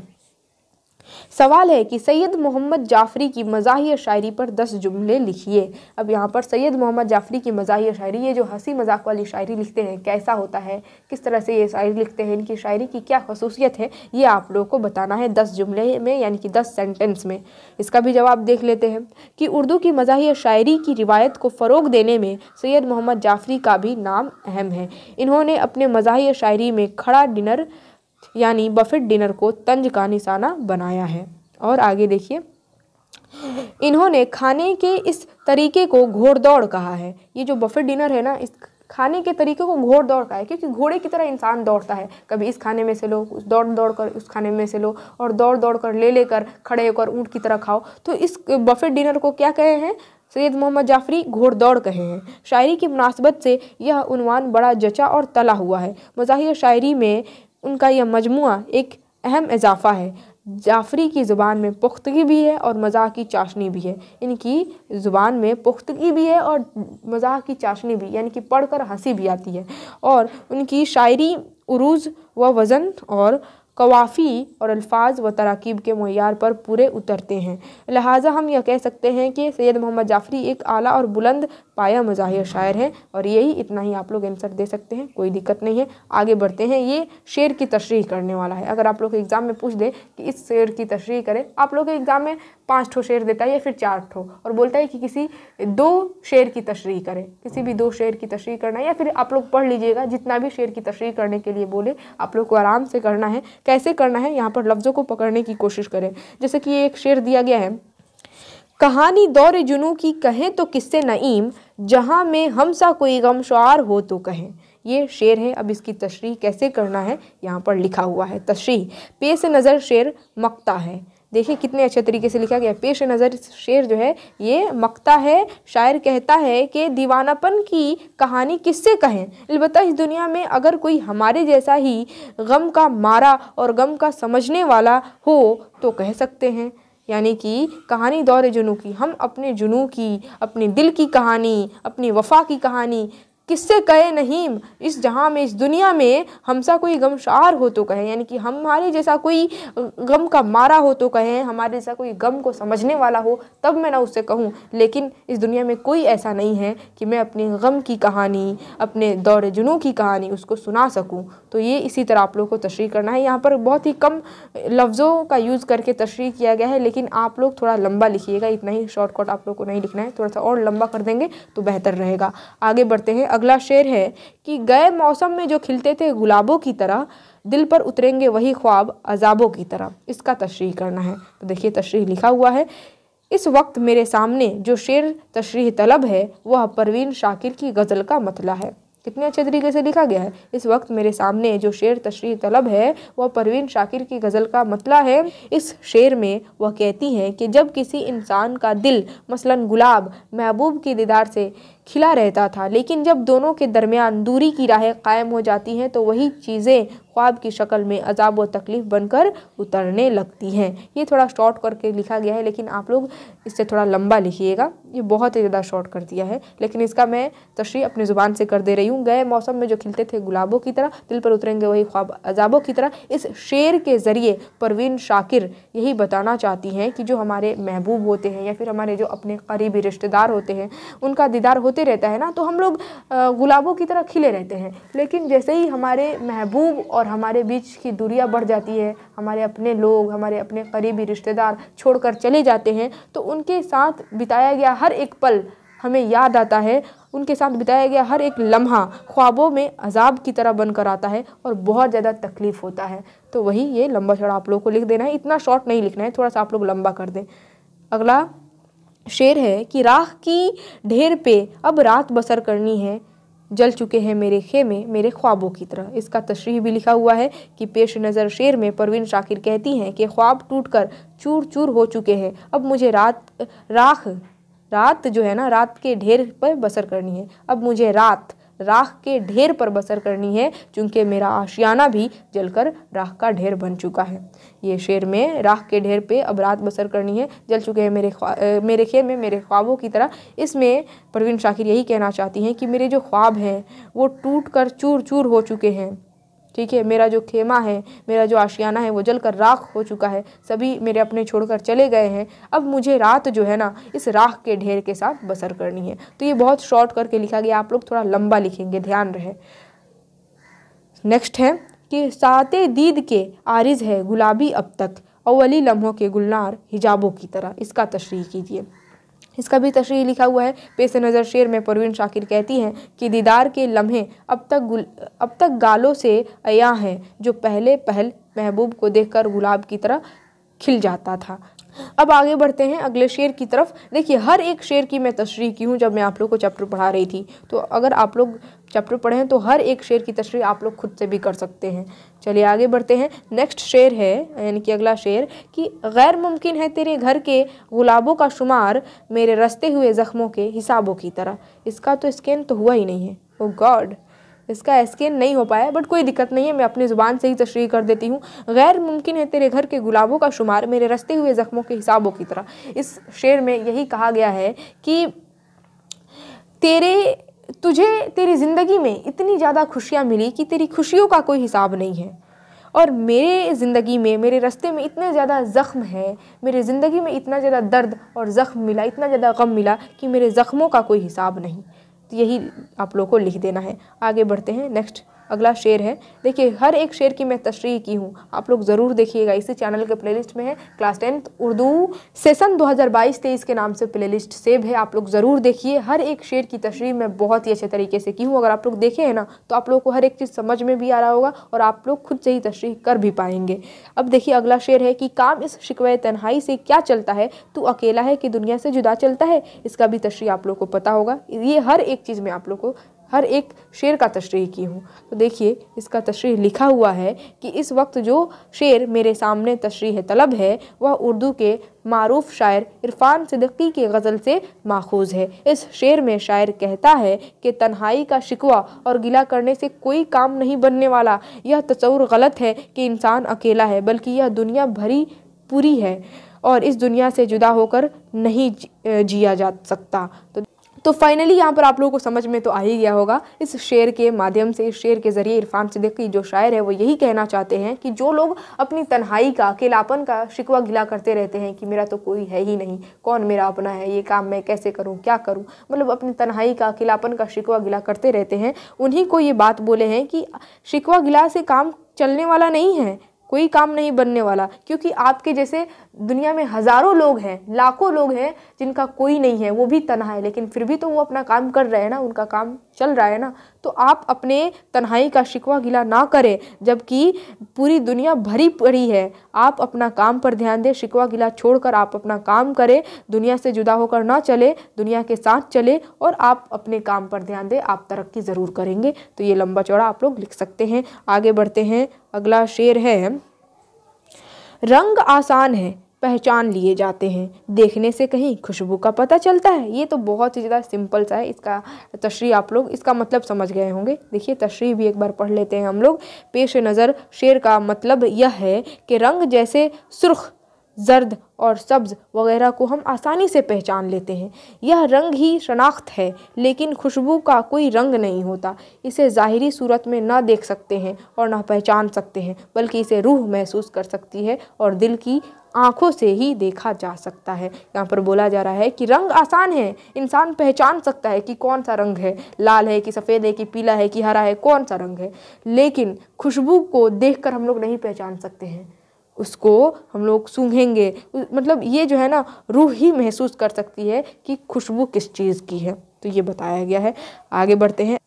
सवाल है कि सैयद मोहम्मद जाफरी की मजाही शायरी पर दस जुमले लिखिए अब यहाँ पर सैयद मोहम्मद जाफरी की मजाही शायरी ये जो हंसी मजाक वाली शायरी लिखते हैं कैसा होता है किस तरह से ये शायरी लिखते हैं इनकी शायरी की क्या खसूसियत है ये आप लोगों को बताना है दस जुमले में यानी कि दस सेंटेंस में इसका भी जवाब देख लेते हैं कि उर्दू की मजाही शायरी की रिवायत को फ़रोग देने में सैयद मोहम्मद जाफरी का भी नाम अहम है इन्होंने अपने मजाही शायरी में खड़ा डिनर यानी बफेट डिनर को तंज का निशाना बनाया है और आगे देखिए इन्होंने खाने के इस तरीके को दौड़ कहा है ये जो बफेट डिनर है ना इस खाने के तरीके को घोड़ दौड़ का है क्योंकि घोड़े की तरह इंसान दौड़ता है कभी इस खाने में से लो उस दौड़ दौड़ कर उस खाने में से लो और दौड़ दौड़ कर ले लेकर खड़े होकर ऊँट की तरह खाओ तो इस बफेट डिनर को क्या कहे हैं सैयद मोहम्मद जाफरी घोड़दौड़ कहे हैं शायरी की मुनासबत से यह उनवान बड़ा जचा और तला हुआ है मजाही शायरी में उनका यह मजमु एक अहम इजाफ़ा है जाफरी की ज़ुबान में पुख्तगी भी है और मज़ाक की चाशनी भी है इनकी ज़ुबान में पुख्तगी भी है और मज़ाक की चाशनी भी यानी कि पढ़कर हंसी भी आती है और उनकी शायरी उरूज व वज़न और कवाफ़ी और अल्फाज व तराकीब के मैार पर पूरे उतरते हैं लिहाजा हम यह कह सकते हैं कि सैयद मोहम्मद जाफ़री एक आला और बुलंद पाया मज़ाहिर शायर हैं और यही इतना ही आप लोग आंसर दे सकते हैं कोई दिक्कत नहीं है आगे बढ़ते हैं ये शेर की तशरी करने वाला है अगर आप लोग एग्ज़ाम में पूछ दें कि इस शेर की तशरी करें आप लोग एग्ज़ाम में पाँच ठो शेर देता है या फिर चार ठो और बोलता है कि किसी दो शेर की तशरी करें किसी भी दो शेर की तशरी करना है या फिर आप लोग पढ़ लीजिएगा जितना भी शेर की तशरी करने के लिए बोले आप लोग को आराम से करना है कैसे करना है यहाँ पर लफ्ज़ों को पकड़ने की कोशिश करें जैसे कि एक शेर दिया गया है कहानी दौर जुनू की कहें तो किससे नईम जहाँ में हमसा कोई गम शुआर हो तो कहें ये शेर है अब इसकी तशरी कैसे करना है यहाँ पर लिखा हुआ है तशरी पेश नज़र शेर मकता है देखिए कितने अच्छे तरीके से लिखा गया पेश नज़र शेर जो है ये मकता है शायर कहता है कि दीवानापन की कहानी किससे कहें अलबत् इस दुनिया में अगर कोई हमारे जैसा ही गम का मारा और गम का समझने वाला हो तो कह सकते हैं यानी कि कहानी दौर जुनू की हम अपने जुनू की अपने दिल की कहानी अपनी वफा की कहानी किससे कहे नहीं इस जहाँ में इस दुनिया में हमसा कोई गमशार हो तो कहे यानी कि हमारे जैसा कोई गम का मारा हो तो कहे हमारे जैसा कोई गम को समझने वाला हो तब मैं ना उससे कहूँ लेकिन इस दुनिया में कोई ऐसा नहीं है कि मैं अपने गम की कहानी अपने दौरे जुनू की कहानी उसको सुना सकूँ तो ये इसी तरह आप लोग को तशरी करना है यहाँ पर बहुत ही कम लफ्ज़ों का यूज़ करके तशरी किया गया है लेकिन आप लोग थोड़ा लंबा लिखिएगा इतना ही शॉर्टकट आप लोग को नहीं लिखना है थोड़ा सा और लंबा कर देंगे तो बेहतर रहेगा आगे बढ़ते हैं अगला शेर है कि गए मौसम में जो खिलते थे गुलाबों की तरह दिल पर उतरेंगे वही ख्वाब अजाबों की तरह इसका तशरी करना है तो देखिए तशरी लिखा हुआ है इस वक्त मेरे सामने जो शेर तशरी तलब है वह परवीन शाकिर की गज़ल का मतला है कितने अच्छे तरीके से लिखा गया है इस वक्त मेरे सामने जो शेर तशरी तलब है वह परवीन शाकिर की गज़ल का मतला है इस शेर में वह कहती हैं कि जब किसी इंसान का दिल मसलन गुलाब महबूब की दीदार से खिला रहता था लेकिन जब दोनों के दरमियान दूरी की राहें कायम हो जाती हैं तो वही चीज़ें ख्वाब की शक्ल में अजाब व तकलीफ़ बनकर उतरने लगती हैं ये थोड़ा शॉर्ट करके लिखा गया है लेकिन आप लोग इससे थोड़ा लंबा लिखिएगा ये बहुत ही ज़्यादा शॉर्ट कर दिया है लेकिन इसका मैं तशरी अपनी ज़ुबान से कर दे रही हूँ गए मौसम में जो खिलते थे गुलाबों की तरह दिल पर उतरेंगे वही ख्वाब अजाबों की तरह इस शेर के ज़रिए परवीन शाकिर यही बताना चाहती हैं कि जो हमारे महबूब होते हैं या फिर हमारे जो अपने करीबी रिश्तेदार होते हैं उनका दीदार होते खिलते रहता है ना तो हम लोग गुलाबों की तरह खिले रहते हैं लेकिन जैसे ही हमारे महबूब और हमारे बीच की दूरियाँ बढ़ जाती है हमारे अपने लोग हमारे अपने करीबी रिश्तेदार छोड़कर चले जाते हैं तो उनके साथ बिताया गया हर एक पल हमें याद आता है उनके साथ बिताया गया हर एक लम्हा ख्वाबों में अजाब की तरह बनकर आता है और बहुत ज़्यादा तकलीफ़ होता है तो वही ये लंबा चौड़ा आप लोग को लिख देना है इतना शॉर्ट नहीं लिखना है थोड़ा सा आप लोग लंबा कर दें अगला शेर है कि राख की ढेर पे अब रात बसर करनी है जल चुके हैं मेरे खेमे मेरे ख्वाबों की तरह इसका तशरीह भी लिखा हुआ है कि पेश नज़र शेर में परवीन शाकिर कहती हैं कि ख्वाब टूट कर चूर चूर हो चुके हैं अब मुझे रात राख रात जो है ना रात के ढेर पर बसर करनी है अब मुझे रात राख के ढेर पर बसर करनी है चूँकि मेरा आशियाना भी जलकर राख का ढेर बन चुका है ये शेर में राख के ढेर पे अब रात बसर करनी है जल चुके हैं मेरे ख्वा मेरे खेल में मेरे ख्वाबों की तरह इसमें परवीन शाकिर यही कहना चाहती हैं कि मेरे जो ख्वाब हैं वो टूट कर चूर चूर हो चुके हैं ठीक है मेरा जो खेमा है मेरा जो आशियाना है वो जल कर राख हो चुका है सभी मेरे अपने छोड़कर चले गए हैं अब मुझे रात जो है ना इस राख के ढेर के साथ बसर करनी है तो ये बहुत शॉर्ट करके लिखा गया आप लोग थोड़ा लंबा लिखेंगे ध्यान रहे नेक्स्ट है कि सात दीद के आरिज है गुलाबी अब तक अवली लम्हों के गुलनार हिजाबों की तरह इसका तशरी कीजिए इसका भी तशरी लिखा हुआ है पेश नज़र शेर में परवीन शाकिर कहती हैं कि दीदार के लम्हे अब तक गुल अब तक गालों से अया हैं जो पहले पहल महबूब को देखकर गुलाब की तरह खिल जाता था अब आगे बढ़ते हैं अगले शेर की तरफ देखिए हर एक शेर की मैं तशरी की हूँ जब मैं आप लोग को चैप्टर पढ़ा रही थी तो अगर आप लोग चैप्टर पढ़े हैं तो हर एक शेर की तशरी आप लोग खुद से भी कर सकते हैं चलिए आगे बढ़ते हैं नेक्स्ट शेर है यानी कि अगला शेर कि गैर मुमकिन है तेरे घर के गुलाबों का शुमार मेरे रस्ते हुए ज़ख्मों के हिसाबों की तरह इसका तो स्कैन तो हुआ ही नहीं है ओ oh गॉड इसका स्कैन नहीं हो पाया बट कोई दिक्कत नहीं है मैं अपनी ज़ुबान से ही तशरी कर देती हूँ गैर मुमकिन है तेरे घर के गुलाबों का शुमार मेरे रस्ते हुए ज़ख्मों के हिसाबों की तरह इस शेर में यही कहा गया है कि तेरे तुझे तेरी ज़िंदगी में इतनी ज़्यादा खुशियाँ मिली कि तेरी खुशियों का कोई हिसाब नहीं है और मेरे ज़िंदगी में मेरे रास्ते में इतने ज़्यादा ज़ख्म है मेरे ज़िंदगी में इतना ज़्यादा दर्द और ज़ख्म मिला इतना ज़्यादा गम मिला कि मेरे ज़ख्मों का कोई हिसाब नहीं तो यही आप लोगों को लिख देना है आगे बढ़ते हैं नेक्स्ट अगला शेर है देखिए हर एक शेर की मैं तशरी की हूँ आप लोग ज़रूर देखिएगा इसी चैनल के प्लेलिस्ट में है क्लास टेंथ उर्दू सेसन 2022-23 के नाम से प्लेलिस्ट सेव है आप लोग ज़रूर देखिए हर एक शेर की तशरी मैं बहुत ही अच्छे तरीके से की हूँ अगर आप लोग देखें हैं ना तो आप लोग को हर एक चीज़ समझ में भी आ रहा होगा और आप लोग खुद से ही तशरी कर भी पाएंगे अब देखिए अगला शेर है कि काम इस शिकवे तन्हाई से क्या चलता है तू अकेला है कि दुनिया से जुदा चलता है इसका भी तशरी आप लोग को पता होगा ये हर एक चीज़ में आप लोग को हर एक शेर का तशरी की हूँ तो देखिए इसका तशरी लिखा हुआ है कि इस वक्त जो शेर मेरे सामने तशरी तलब है वह उर्दू के मरूफ़ शायर इरफान सिद्दीकी की गज़ल से माखूज़ है इस शेर में शायर कहता है कि तन्हाई का शिकवा और गिला करने से कोई काम नहीं बनने वाला यह तस्वर गलत है कि इंसान अकेला है बल्कि यह दुनिया भरी पूरी है और इस दुनिया से जुदा होकर नहीं जिया जा सकता तो तो फाइनली यहाँ पर आप लोगों को समझ में तो आ ही गया होगा इस शेर के माध्यम से इस शेर के ज़रिए इरफान सिद्दीकी जो शायर है वो यही कहना चाहते हैं कि जो लोग अपनी तन्हाई का अकेलापन का शिकवा गिला करते रहते हैं कि मेरा तो कोई है ही नहीं कौन मेरा अपना है ये काम मैं कैसे करूँ क्या करूँ मतलब अपनी तन्हाई का अकेलापन का शिकवा गिला करते रहते हैं उन्हीं को ये बात बोले हैं कि शिकवा गिला से काम चलने वाला नहीं है कोई काम नहीं बनने वाला क्योंकि आपके जैसे दुनिया में हज़ारों लोग हैं लाखों लोग हैं जिनका कोई नहीं है वो भी तनहा है लेकिन फिर भी तो वो अपना काम कर रहे हैं ना उनका काम चल रहा है ना तो आप अपने तन्हाई का शिकवा गिला ना करें जबकि पूरी दुनिया भरी पड़ी है आप अपना काम पर ध्यान दें शिकवा गिला छोड़कर आप अपना काम करें दुनिया से जुदा होकर ना चले दुनिया के साथ चले और आप अपने काम पर ध्यान दें आप तरक्की ज़रूर करेंगे तो ये लंबा चौड़ा आप लोग लिख सकते हैं आगे बढ़ते हैं अगला शेर है रंग आसान है पहचान लिए जाते हैं देखने से कहीं खुशबू का पता चलता है ये तो बहुत ही ज़्यादा सिंपल सा है इसका तशरी आप लोग इसका मतलब समझ गए होंगे देखिए तशरी भी एक बार पढ़ लेते हैं हम लोग पेश नज़र शेर का मतलब यह है कि रंग जैसे सुर्ख जर्द और सब्ज़ वगैरह को हम आसानी से पहचान लेते हैं यह रंग ही शनाख्त है लेकिन खुशबू का कोई रंग नहीं होता इसे ज़ाहरी सूरत में ना देख सकते हैं और ना पहचान सकते हैं बल्कि इसे रूह महसूस कर सकती है और दिल की आँखों से ही देखा जा सकता है यहाँ पर बोला जा रहा है कि रंग आसान है इंसान पहचान सकता है कि कौन सा रंग है लाल है कि सफ़ेद है कि पीला है कि हरा है कौन सा रंग है लेकिन खुशबू को देखकर हम लोग नहीं पहचान सकते हैं उसको हम लोग सूंघेंगे मतलब ये जो है ना रूह ही महसूस कर सकती है कि खुशबू किस चीज़ की है तो ये बताया गया है आगे बढ़ते हैं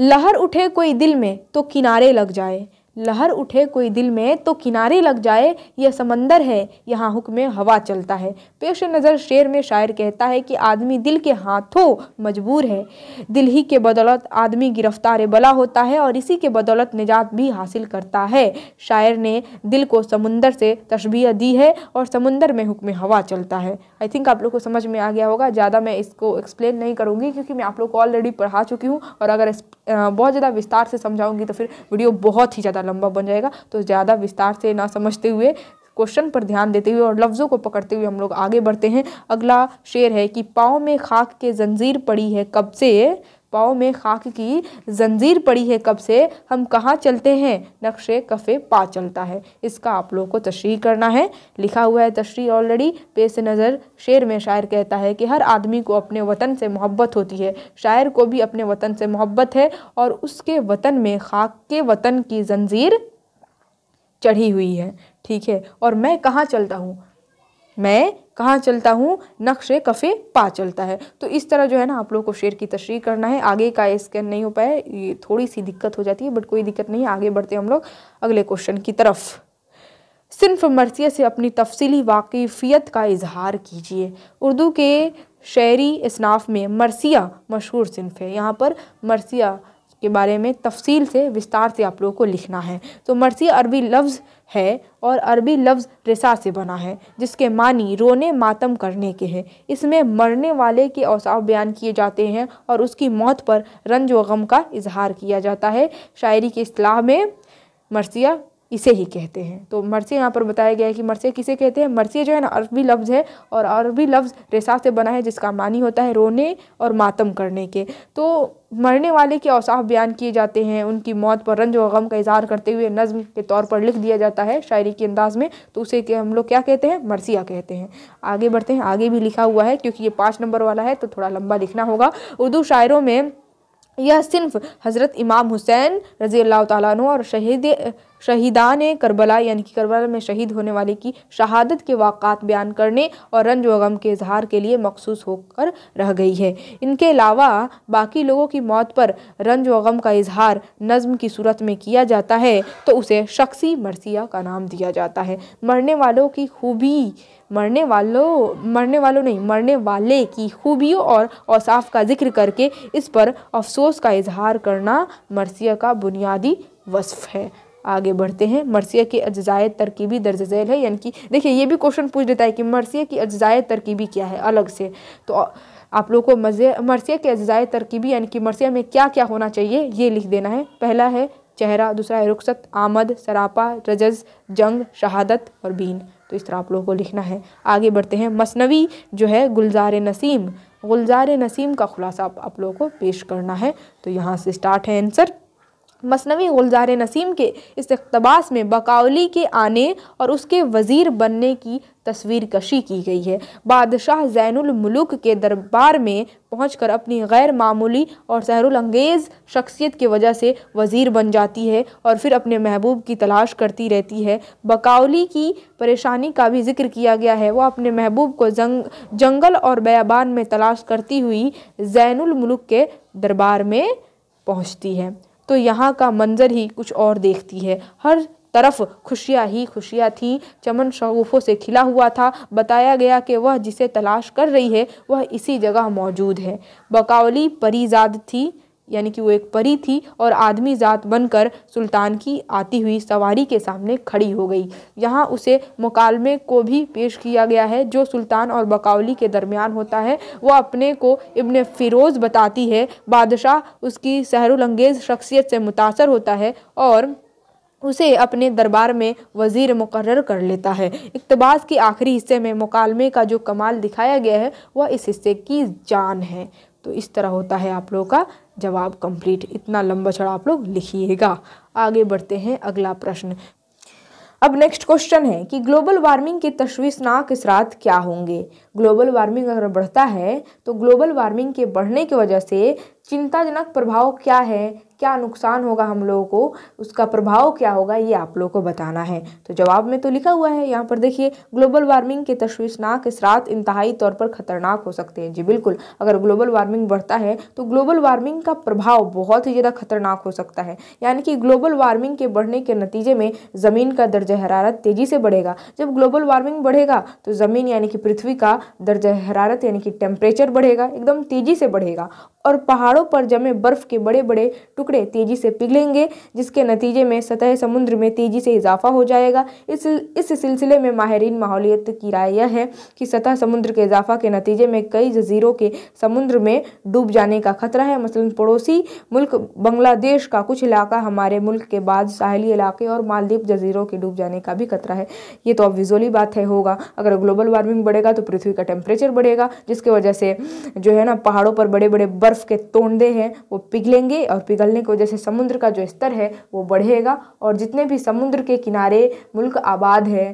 लहर उठे कोई दिल में तो किनारे लग जाए लहर उठे कोई दिल में तो किनारे लग जाए यह समंदर है यहाँ हुक्म हवा चलता है पेश नज़र शेर में शायर कहता है कि आदमी दिल के हाथों मजबूर है दिल ही के बदौलत आदमी गिरफ्तार बला होता है और इसी के बदौलत निजात भी हासिल करता है शायर ने दिल को समुंदर से तशबिया दी है और समुंदर में हुक्म हवा चलता है आई थिंक आप लोग को समझ में आ गया होगा ज़्यादा मैं इसको एक्सप्लेन नहीं करूँगी क्योंकि मैं आप लोग को ऑलरेडी पढ़ा चुकी हूँ और अगर बहुत ज़्यादा विस्तार से समझाऊंगी तो फिर वीडियो बहुत ही ज़्यादा लंबा बन जाएगा तो ज़्यादा विस्तार से ना समझते हुए क्वेश्चन पर ध्यान देते हुए और लफ्ज़ों को पकड़ते हुए हम लोग आगे बढ़ते हैं अगला शेर है कि पाँव में खाक के जंजीर पड़ी है कब से पाँव में खाक की जंजीर पड़ी है कब से हम कहाँ चलते हैं नक्शे कफ़े पा चलता है इसका आप लोग को तशरी करना है लिखा हुआ है तशरी ऑलरेडी पेश नज़र शेर में शायर कहता है कि हर आदमी को अपने वतन से मोहब्बत होती है शायर को भी अपने वतन से मोहब्बत है और उसके वतन में खाक के वतन की जंजीर चढ़ी हुई है ठीक है और मैं कहाँ चलता हूँ मैं कहाँ चलता हूँ नक्श कफ़े पा चलता है तो इस तरह जो है ना आप लोग को शेर की तशरी करना है आगे का स्कैन नहीं हो पाया ये थोड़ी सी दिक्कत हो जाती है बट कोई दिक्कत नहीं आगे बढ़ते हम लोग अगले क्वेश्चन की तरफ सिर्फ मरसिया से अपनी तफसीली वाकफ़ियत का इजहार कीजिए उर्दू के शहरी इसनाफ में मरसिया मशहूर सिनफ है यहाँ पर मरसिया के बारे में तफसील से विस्तार से आप लोगों को लिखना है तो मरसिया अरबी लफ्ज़ है और अरबी लफ्ज़ रिसा से बना है जिसके मानी रोने मातम करने के हैं इसमें मरने वाले के औसाफ बयान किए जाते हैं और उसकी मौत पर रंज व गम का इजहार किया जाता है शायरी की असलाह में मरसिया इसे ही कहते हैं तो मरसिया यहाँ पर बताया गया है कि मरसिया किसे कहते हैं मरसिया जो है ना अरबी लफ्ज़ है और अरबी लफ्ज़ रेसा से बना है जिसका मानी होता है रोने और मातम करने के तो मरने वाले के औसाफ बयान किए जाते हैं उनकी मौत पर रंज व गम का इजहार करते हुए नज़म के तौर पर लिख दिया जाता है शायरी के अंदाज़ में तो उसे हम लोग क्या कहते हैं मरसिया कहते हैं आगे बढ़ते हैं आगे भी लिखा हुआ है क्योंकि ये पाँच नंबर वाला है तो थोड़ा लंबा लिखना होगा उर्दू शायरों में यह सिर्फ हज़रत इमाम हुसैन रज़ी अल्लाह तु और शहीद शहीदान करबला यानी कि करबला में शहीद होने वाले की शहादत के वाक़ात बयान करने और रंज व गम के इजहार के लिए मखसूस होकर रह गई है इनके अलावा बाकी लोगों की मौत पर रंज व गम का इजहार नज़म की सूरत में किया जाता है तो उसे शख्सी मरसिया का नाम दिया जाता है मरने वालों की खूबी मरने वालों मरने वालों नहीं मरने वाले की खूबियों और औसाफ का जिक्र करके इस पर अफसोस का इजहार करना मरसिया का बुनियादी वसफ़ है आगे बढ़ते हैं मरसिया की अज्जाय तरकीबी दर्ज झैल है यानी कि देखिए ये भी क्वेश्चन पूछ देता है कि मरसिया की अज्जाय तरकीबी क्या है अलग से तो आप लोगों को मजे मरसिया के अज्जाय तरकीबी यानी कि मरसिया में क्या क्या होना चाहिए ये लिख देना है पहला है चेहरा दूसरा है रुखसत आमद सरापा रजस जंग शहादत और बीन तो इस तरह आप लोगों को लिखना है आगे बढ़ते हैं मसनवी जो है गुलजार नसीम गुलजार नसीम का ख़ुलासा आप, आप लोगों को पेश करना है तो यहाँ से स्टार्ट है आंसर मसनवी गुलजार नसीम के इस अकतबास में बकावली के आने और उसके वज़ीर बनने की तस्वीर कशी की गई है बादशाह जैनमलुक के दरबार में पहुँच कर अपनी गैर मामूली और सहरुलंगेज़ शख्सियत की वजह से वज़ीर बन जाती है और फिर अपने महबूब की तलाश करती रहती है बकावली की परेशानी का भी जिक्र किया गया है वह अपने महबूब को जंग जंगल और बयाबान में तलाश करती हुई जैनमलुक के दरबार में पहुँचती है तो यहाँ का मंज़र ही कुछ और देखती है हर तरफ खुशियाँ ही खुशियाँ थीं चमन शगुफ़ों से खिला हुआ था बताया गया कि वह जिसे तलाश कर रही है वह इसी जगह मौजूद है बकावली परीजाद थी यानी कि वो एक परी थी और आदमी ज़ात बनकर सुल्तान की आती हुई सवारी के सामने खड़ी हो गई यहाँ उसे मुकालमे को भी पेश किया गया है जो सुल्तान और बकावली के दरमियान होता है वह अपने को इबन फ़िरोज़ बताती है बादशाह उसकी सहरुलंगेज़ शख्सियत से मुतासर होता है और उसे अपने दरबार में वज़ीर मुकर कर लेता है इकतबास के आखिरी हिस्से में मुकालमे का जो कमाल दिखाया गया है वह इस हिस्से की जान है तो इस तरह होता है आप लोगों का जवाब कंप्लीट इतना लंबा चढ़ा आप लोग लिखिएगा आगे बढ़ते हैं अगला प्रश्न अब नेक्स्ट क्वेश्चन है कि ग्लोबल वार्मिंग के तश्वीशनाक इसरात क्या होंगे ग्लोबल वार्मिंग अगर बढ़ता है तो ग्लोबल वार्मिंग के बढ़ने की वजह से चिंताजनक प्रभाव क्या है क्या नुकसान होगा हम लोगों को उसका प्रभाव क्या होगा ये आप लोगों को बताना है तो जवाब में तो लिखा हुआ है यहाँ पर देखिए ग्लोबल वार्मिंग के तश्वीशनाक असरात इंतहाई तौर पर ख़तरनाक हो सकते हैं जी बिल्कुल अगर ग्लोबल वार्मिंग बढ़ता है तो ग्लोबल वार्मिंग का प्रभाव बहुत ही ज़्यादा खतरनाक हो सकता है यानी कि ग्लोबल वार्मिंग के बढ़ने के नतीजे में ज़मीन का दर्ज हरारत तेज़ी से बढ़ेगा जब ग्लोबल वार्मिंग बढ़ेगा तो ज़मीन यानी कि पृथ्वी का दर्ज हरारत यानी कि टेम्परेचर बढ़ेगा एकदम तेज़ी से बढ़ेगा और पहाड़ों पर जमे बर्फ़ के बड़े बड़े टुकड़े तेज़ी से पिघलेंगे जिसके नतीजे में सतह समुद्र में तेज़ी से इजाफा हो जाएगा इस इस सिलसिले में माहरीन माहौलियत की राय यह है कि सतह समुद्र के इजाफा के नतीजे में कई जजीरों के समुद्र में डूब जाने का खतरा है मसलन पड़ोसी मुल्क बांग्लादेश का कुछ इलाका हमारे मुल्क के बाद साहली इलाके और मालदीव जजीरों के डूब जाने का भी खतरा है ये तो अब विजोली बात है होगा अगर ग्लोबल वार्मिंग बढ़ेगा तो पृथ्वी पृथ्वी का टेम्परेचर बढ़ेगा जिसकी वजह से जो है ना पहाड़ों पर बड़े बड़े बर्फ़ के तोंडे हैं वो पिघलेंगे और पिघलने की वजह से समुद्र का जो स्तर है वो बढ़ेगा और जितने भी समुद्र के किनारे मुल्क आबाद है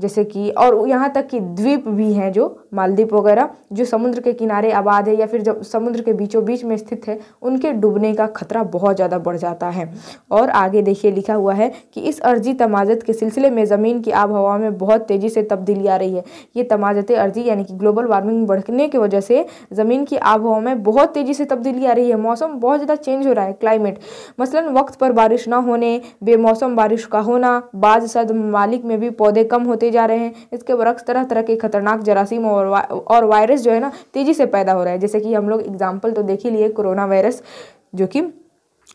जैसे कि और यहाँ तक कि द्वीप भी हैं जो मालदीप वगैरह जो समुद्र के किनारे आबाद है या फिर जब समुद्र के बीचों बीच में स्थित है उनके डूबने का खतरा बहुत ज़्यादा बढ़ जाता है और आगे देखिए लिखा हुआ है कि इस अर्जी तमाजत के सिलसिले में ज़मीन की आब हवा में बहुत तेज़ी से तब्दीली आ रही है ये तमाजत अर्जी यानी कि ग्लोबल वार्मिंग बढ़ने की वजह से ज़मीन की आब हवा में बहुत तेज़ी से तब्दीली आ रही है मौसम बहुत ज़्यादा चेंज हो रहा है क्लाइमेट मसलन वक्त पर बारिश ना होने बेमौसम बारिश का होना बाद सद मालिक में भी पौधे कम होते बढ़ते जा रहे हैं इसके बरक्स तरह तरह के खतरनाक जरासीम और वा, और वायरस जो है ना तेज़ी से पैदा हो रहा है जैसे कि हम लोग एग्जाम्पल तो देख ही लिए कोरोना वायरस जो कि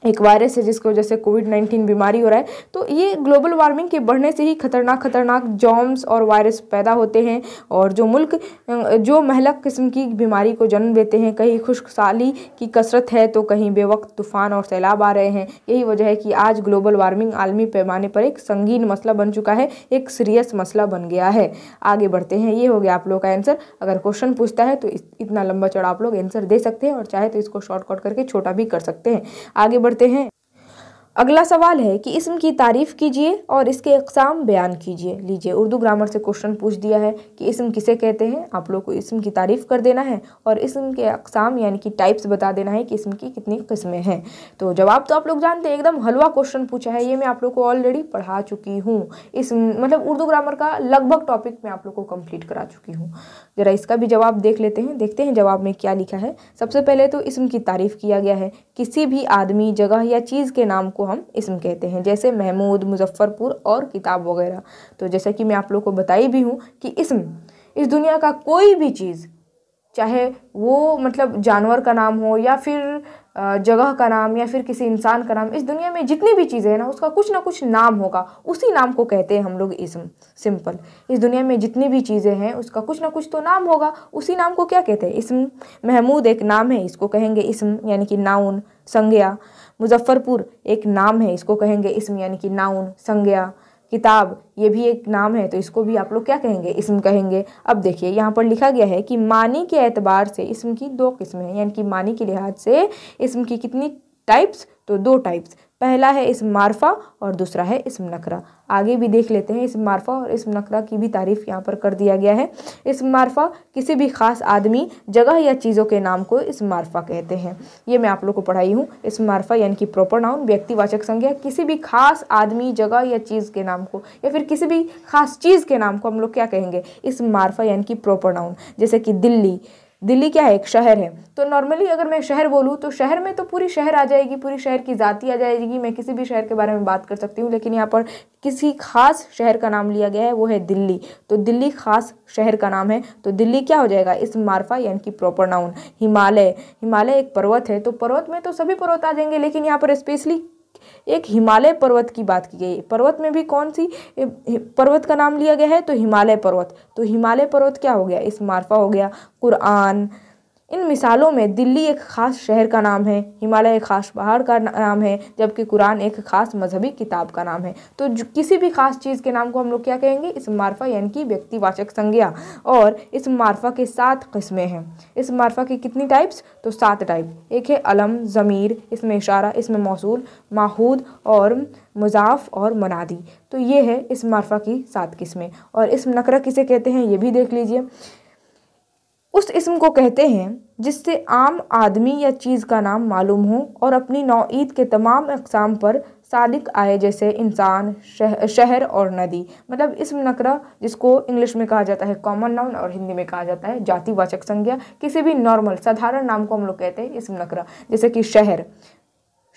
एक वायरस है जिसकी वजह से कोविड नाइन्टीन बीमारी हो रहा है तो ये ग्लोबल वार्मिंग के बढ़ने से ही खतरनाक खतरनाक जॉम्स और वायरस पैदा होते हैं और जो मुल्क जो महलक किस्म की बीमारी को जन्म देते हैं कहीं खुश्क साली की कसरत है तो कहीं बेवक्त तूफान और सैलाब आ रहे हैं यही वजह है कि आज ग्लोबल वार्मिंग आलमी पैमाने पर एक संगीन मसला बन चुका है एक सीरियस मसला बन गया है आगे बढ़ते हैं ये हो गया आप लोग का आंसर अगर क्वेश्चन पूछता है तो इतना लंबा चौड़ा आप लोग आंसर दे सकते हैं और चाहे तो इसको शॉर्टकट करके छोटा भी कर सकते हैं आगे बढ़ते हैं अगला सवाल है कि इसम की तारीफ़ कीजिए और इसके अकसाम बयान कीजिए लीजिए उर्दू ग्रामर से क्वेश्चन पूछ दिया है कि इसम किसे कहते हैं आप लोग को इसम की तारीफ़ कर देना है और इसम के अकसाम यानी कि टाइप्स बता देना है कि इसम की कितनी किस्में हैं तो जवाब तो आप लोग जानते हैं एकदम हलवा क्वेश्चन पूछा है ये मैं आप लोग को ऑलरेडी पढ़ा चुकी हूँ इस मतलब उर्दू ग्रामर का लगभग टॉपिक मैं आप लोग को कम्प्लीट करा चुकी हूँ ज़रा इसका भी जवाब देख लेते हैं देखते हैं जवाब में क्या लिखा है सबसे पहले तो इसम की तारीफ़ किया गया है किसी भी आदमी जगह या चीज़ के नाम को को हम इसम कहते हैं जैसे महमूद मुजफ्फ़रपुर और किताब वगैरह तो जैसा कि मैं आप लोग को बताई भी हूँ कि इसम इस दुनिया का कोई भी चीज़ चाहे वो मतलब जानवर का नाम हो या फिर जगह का नाम या फिर किसी इंसान का नाम इस दुनिया में जितनी भी चीज़ें हैं ना उसका कुछ ना कुछ नाम होगा उसी नाम को कहते हैं हम लोग इसम सिंपल इस दुनिया में जितनी भी चीज़ें हैं उसका कुछ ना कुछ तो नाम होगा उसी नाम को क्या कहते हैं इसम महमूद एक नाम है इसको कहेंगे इसम यानी कि नाउन संज्ञा मुजफ्फरपुर एक नाम है इसको कहेंगे इसम यानी कि नाउन संज्ञा किताब ये भी एक नाम है तो इसको भी आप लोग क्या कहेंगे इसम कहेंगे अब देखिए यहाँ पर लिखा गया है कि मानी के एतबार से इसम की दो किस्में हैं यानी कि मानी के लिहाज से इसम की कितनी टाइप्स तो दो टाइप्स पहला है इसम मारफा और दूसरा है इसम नकरा आगे भी देख लेते हैं इसम मार्फा और इसम नकरा की भी तारीफ़ यहाँ पर कर दिया गया है इसम मार्फा किसी भी ख़ास आदमी जगह या चीज़ों के नाम को इसम मार्फा कहते हैं ये मैं आप लोग को पढ़ाई हूँ इसम मार्फा यानी कि प्रॉपर नाउन व्यक्तिवाचक संज्ञा किसी भी ख़ास आदमी जगह या चीज़ के नाम को या फिर किसी भी ख़ास चीज़ के नाम को हम लोग क्या कहेंगे इसम मार्फा यानी कि प्रॉपर नाउन जैसे कि दिल्ली दिल्ली क्या है एक शहर है तो नॉर्मली अगर मैं शहर बोलूँ तो शहर में तो पूरी शहर आ जाएगी पूरी शहर की जाति आ जाएगी मैं किसी भी शहर के बारे में बात कर सकती हूँ लेकिन यहाँ पर किसी खास शहर का नाम लिया गया है वो है दिल्ली तो दिल्ली खास शहर का नाम है तो दिल्ली क्या हो जाएगा इस मार्फा यानी कि प्रॉपर नाउन हिमालय हिमालय एक पर्वत है तो पर्वत में तो सभी पर्वत आ जाएंगे लेकिन यहाँ पर स्पेशली एक हिमालय पर्वत की बात की गई पर्वत में भी कौन सी पर्वत का नाम लिया गया है तो हिमालय पर्वत तो हिमालय पर्वत क्या हो गया इस मार्फा हो गया कुरान इन मिसालों में दिल्ली एक ख़ास शहर का नाम है हिमालय एक ख़ास पहाड़ का नाम है जबकि कुरान एक ख़ास मजहबी किताब का नाम है तो किसी भी ख़ास चीज़ के नाम को हम लोग क्या कहेंगे इस मार्फा यानी कि व्यक्तिवाचक संज्ञा और इस मार्फा के सात किस्में हैं इस मार्फा की कितनी टाइप्स तो सात टाइप एक है अलम ज़मीर इसमें इशारा इसमें मौसू माहूद और मुजाफ और मनादी तो ये है इस मार्फा की सात किस्में और इस नकरा किसे कहते हैं ये भी देख लीजिए उस इसम को कहते हैं जिससे आम आदमी या चीज़ का नाम मालूम हो और अपनी नौईद के तमाम अकसाम पर सालिक आए जैसे इंसान शह, शहर और नदी मतलब इसम नकरा जिसको इंग्लिश में कहा जाता है कॉमन नाउन और हिंदी में कहा जाता है जातिवाचक संज्ञा किसी भी नॉर्मल साधारण नाम को हम लोग कहते हैं इसम नकरा जैसे कि शहर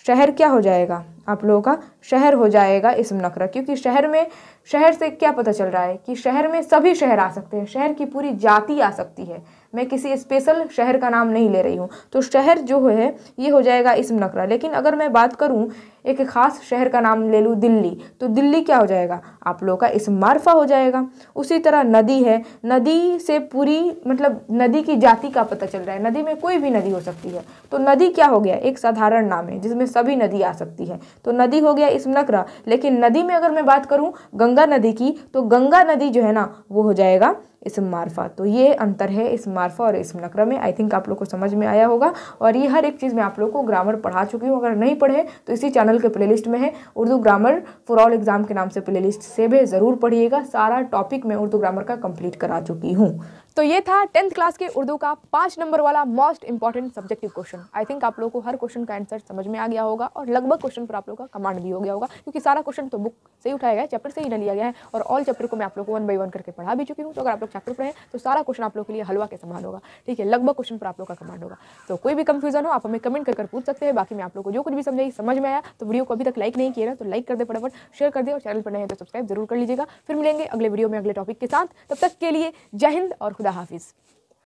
शहर क्या हो जाएगा आप लोगों का शहर हो जाएगा इसम नकरा क्योंकि शहर में शहर से क्या पता चल रहा है कि शहर में सभी शहर आ सकते हैं शहर की पूरी जाति आ सकती है मैं किसी स्पेशल शहर का नाम नहीं ले रही हूँ तो शहर जो है ये हो जाएगा इसम नकरा लेकिन अगर मैं बात करूँ एक ख़ास शहर का नाम ले लूँ दिल्ली तो दिल्ली क्या हो जाएगा आप लोगों का इस मार्फा हो जाएगा उसी तरह नदी है नदी से पूरी मतलब नदी की जाति का पता चल रहा है नदी में कोई भी नदी हो सकती है तो नदी क्या हो गया एक साधारण नाम है जिसमें सभी नदी आ सकती है तो नदी हो गया इस नकरा लेकिन नदी में अगर मैं बात करूँ गंगा नदी की तो गंगा नदी जो है ना वो हो जाएगा इस मार्फा तो ये अंतर है इस मार्फा और इस नकरा में आई थिंक आप लोग को समझ में आया होगा और ये हर एक चीज़ मैं आप लोग को ग्रामर पढ़ा चुकी हूँ अगर नहीं पढ़े तो इसी चैनल चैनल के प्लेलिस्ट में है Urdu grammar for all exam के नाम से प्लेलिस्ट से भी ज़रूर पढ़िएगा सारा टॉपिक मैं उर्दू ग्रामर का कंप्लीट करा चुकी हूँ तो ये था टेंथ क्लास के उर्दू का पाँच नंबर वाला most important subjective question I think आप लोगों को हर क्वेश्चन का आंसर समझ में आ गया होगा और लगभग क्वेश्चन पर आप लोगों का कमांड भी हो गया होगा क्योंकि सारा क्वेश्चन तो बुक से ही उठाया गया चैप्टर से ही न लिया गया है और ऑल चैप्टर को मैं आप लोग को वन बाई वन करके पढ़ा भी चुकी हूँ तो अगर आप लोग चैप्टर पढ़े तो सारा क्वेश्चन आप लोग के लिए हलवा के समान होगा ठीक है लगभग क्वेश्चन पर आप लोग का कमांड होगा तो कोई भी कंफ्यूजन हो आप हमें कमेंट कर पूछ सकते हैं बाकी मैं आप लोग को जो कुछ भी समझाई समझ में आया तो वीडियो को अभी तक लाइक नहीं किया तो लाइक कर दे फटाफट शेयर कर दे और चैनल पर नहीं तो सब्सक्राइब जरूर कर लीजिएगा फिर मिलेंगे अगले वीडियो में अगले टॉपिक के साथ तब तक के लिए जय हिंद और खुद the Hafiz.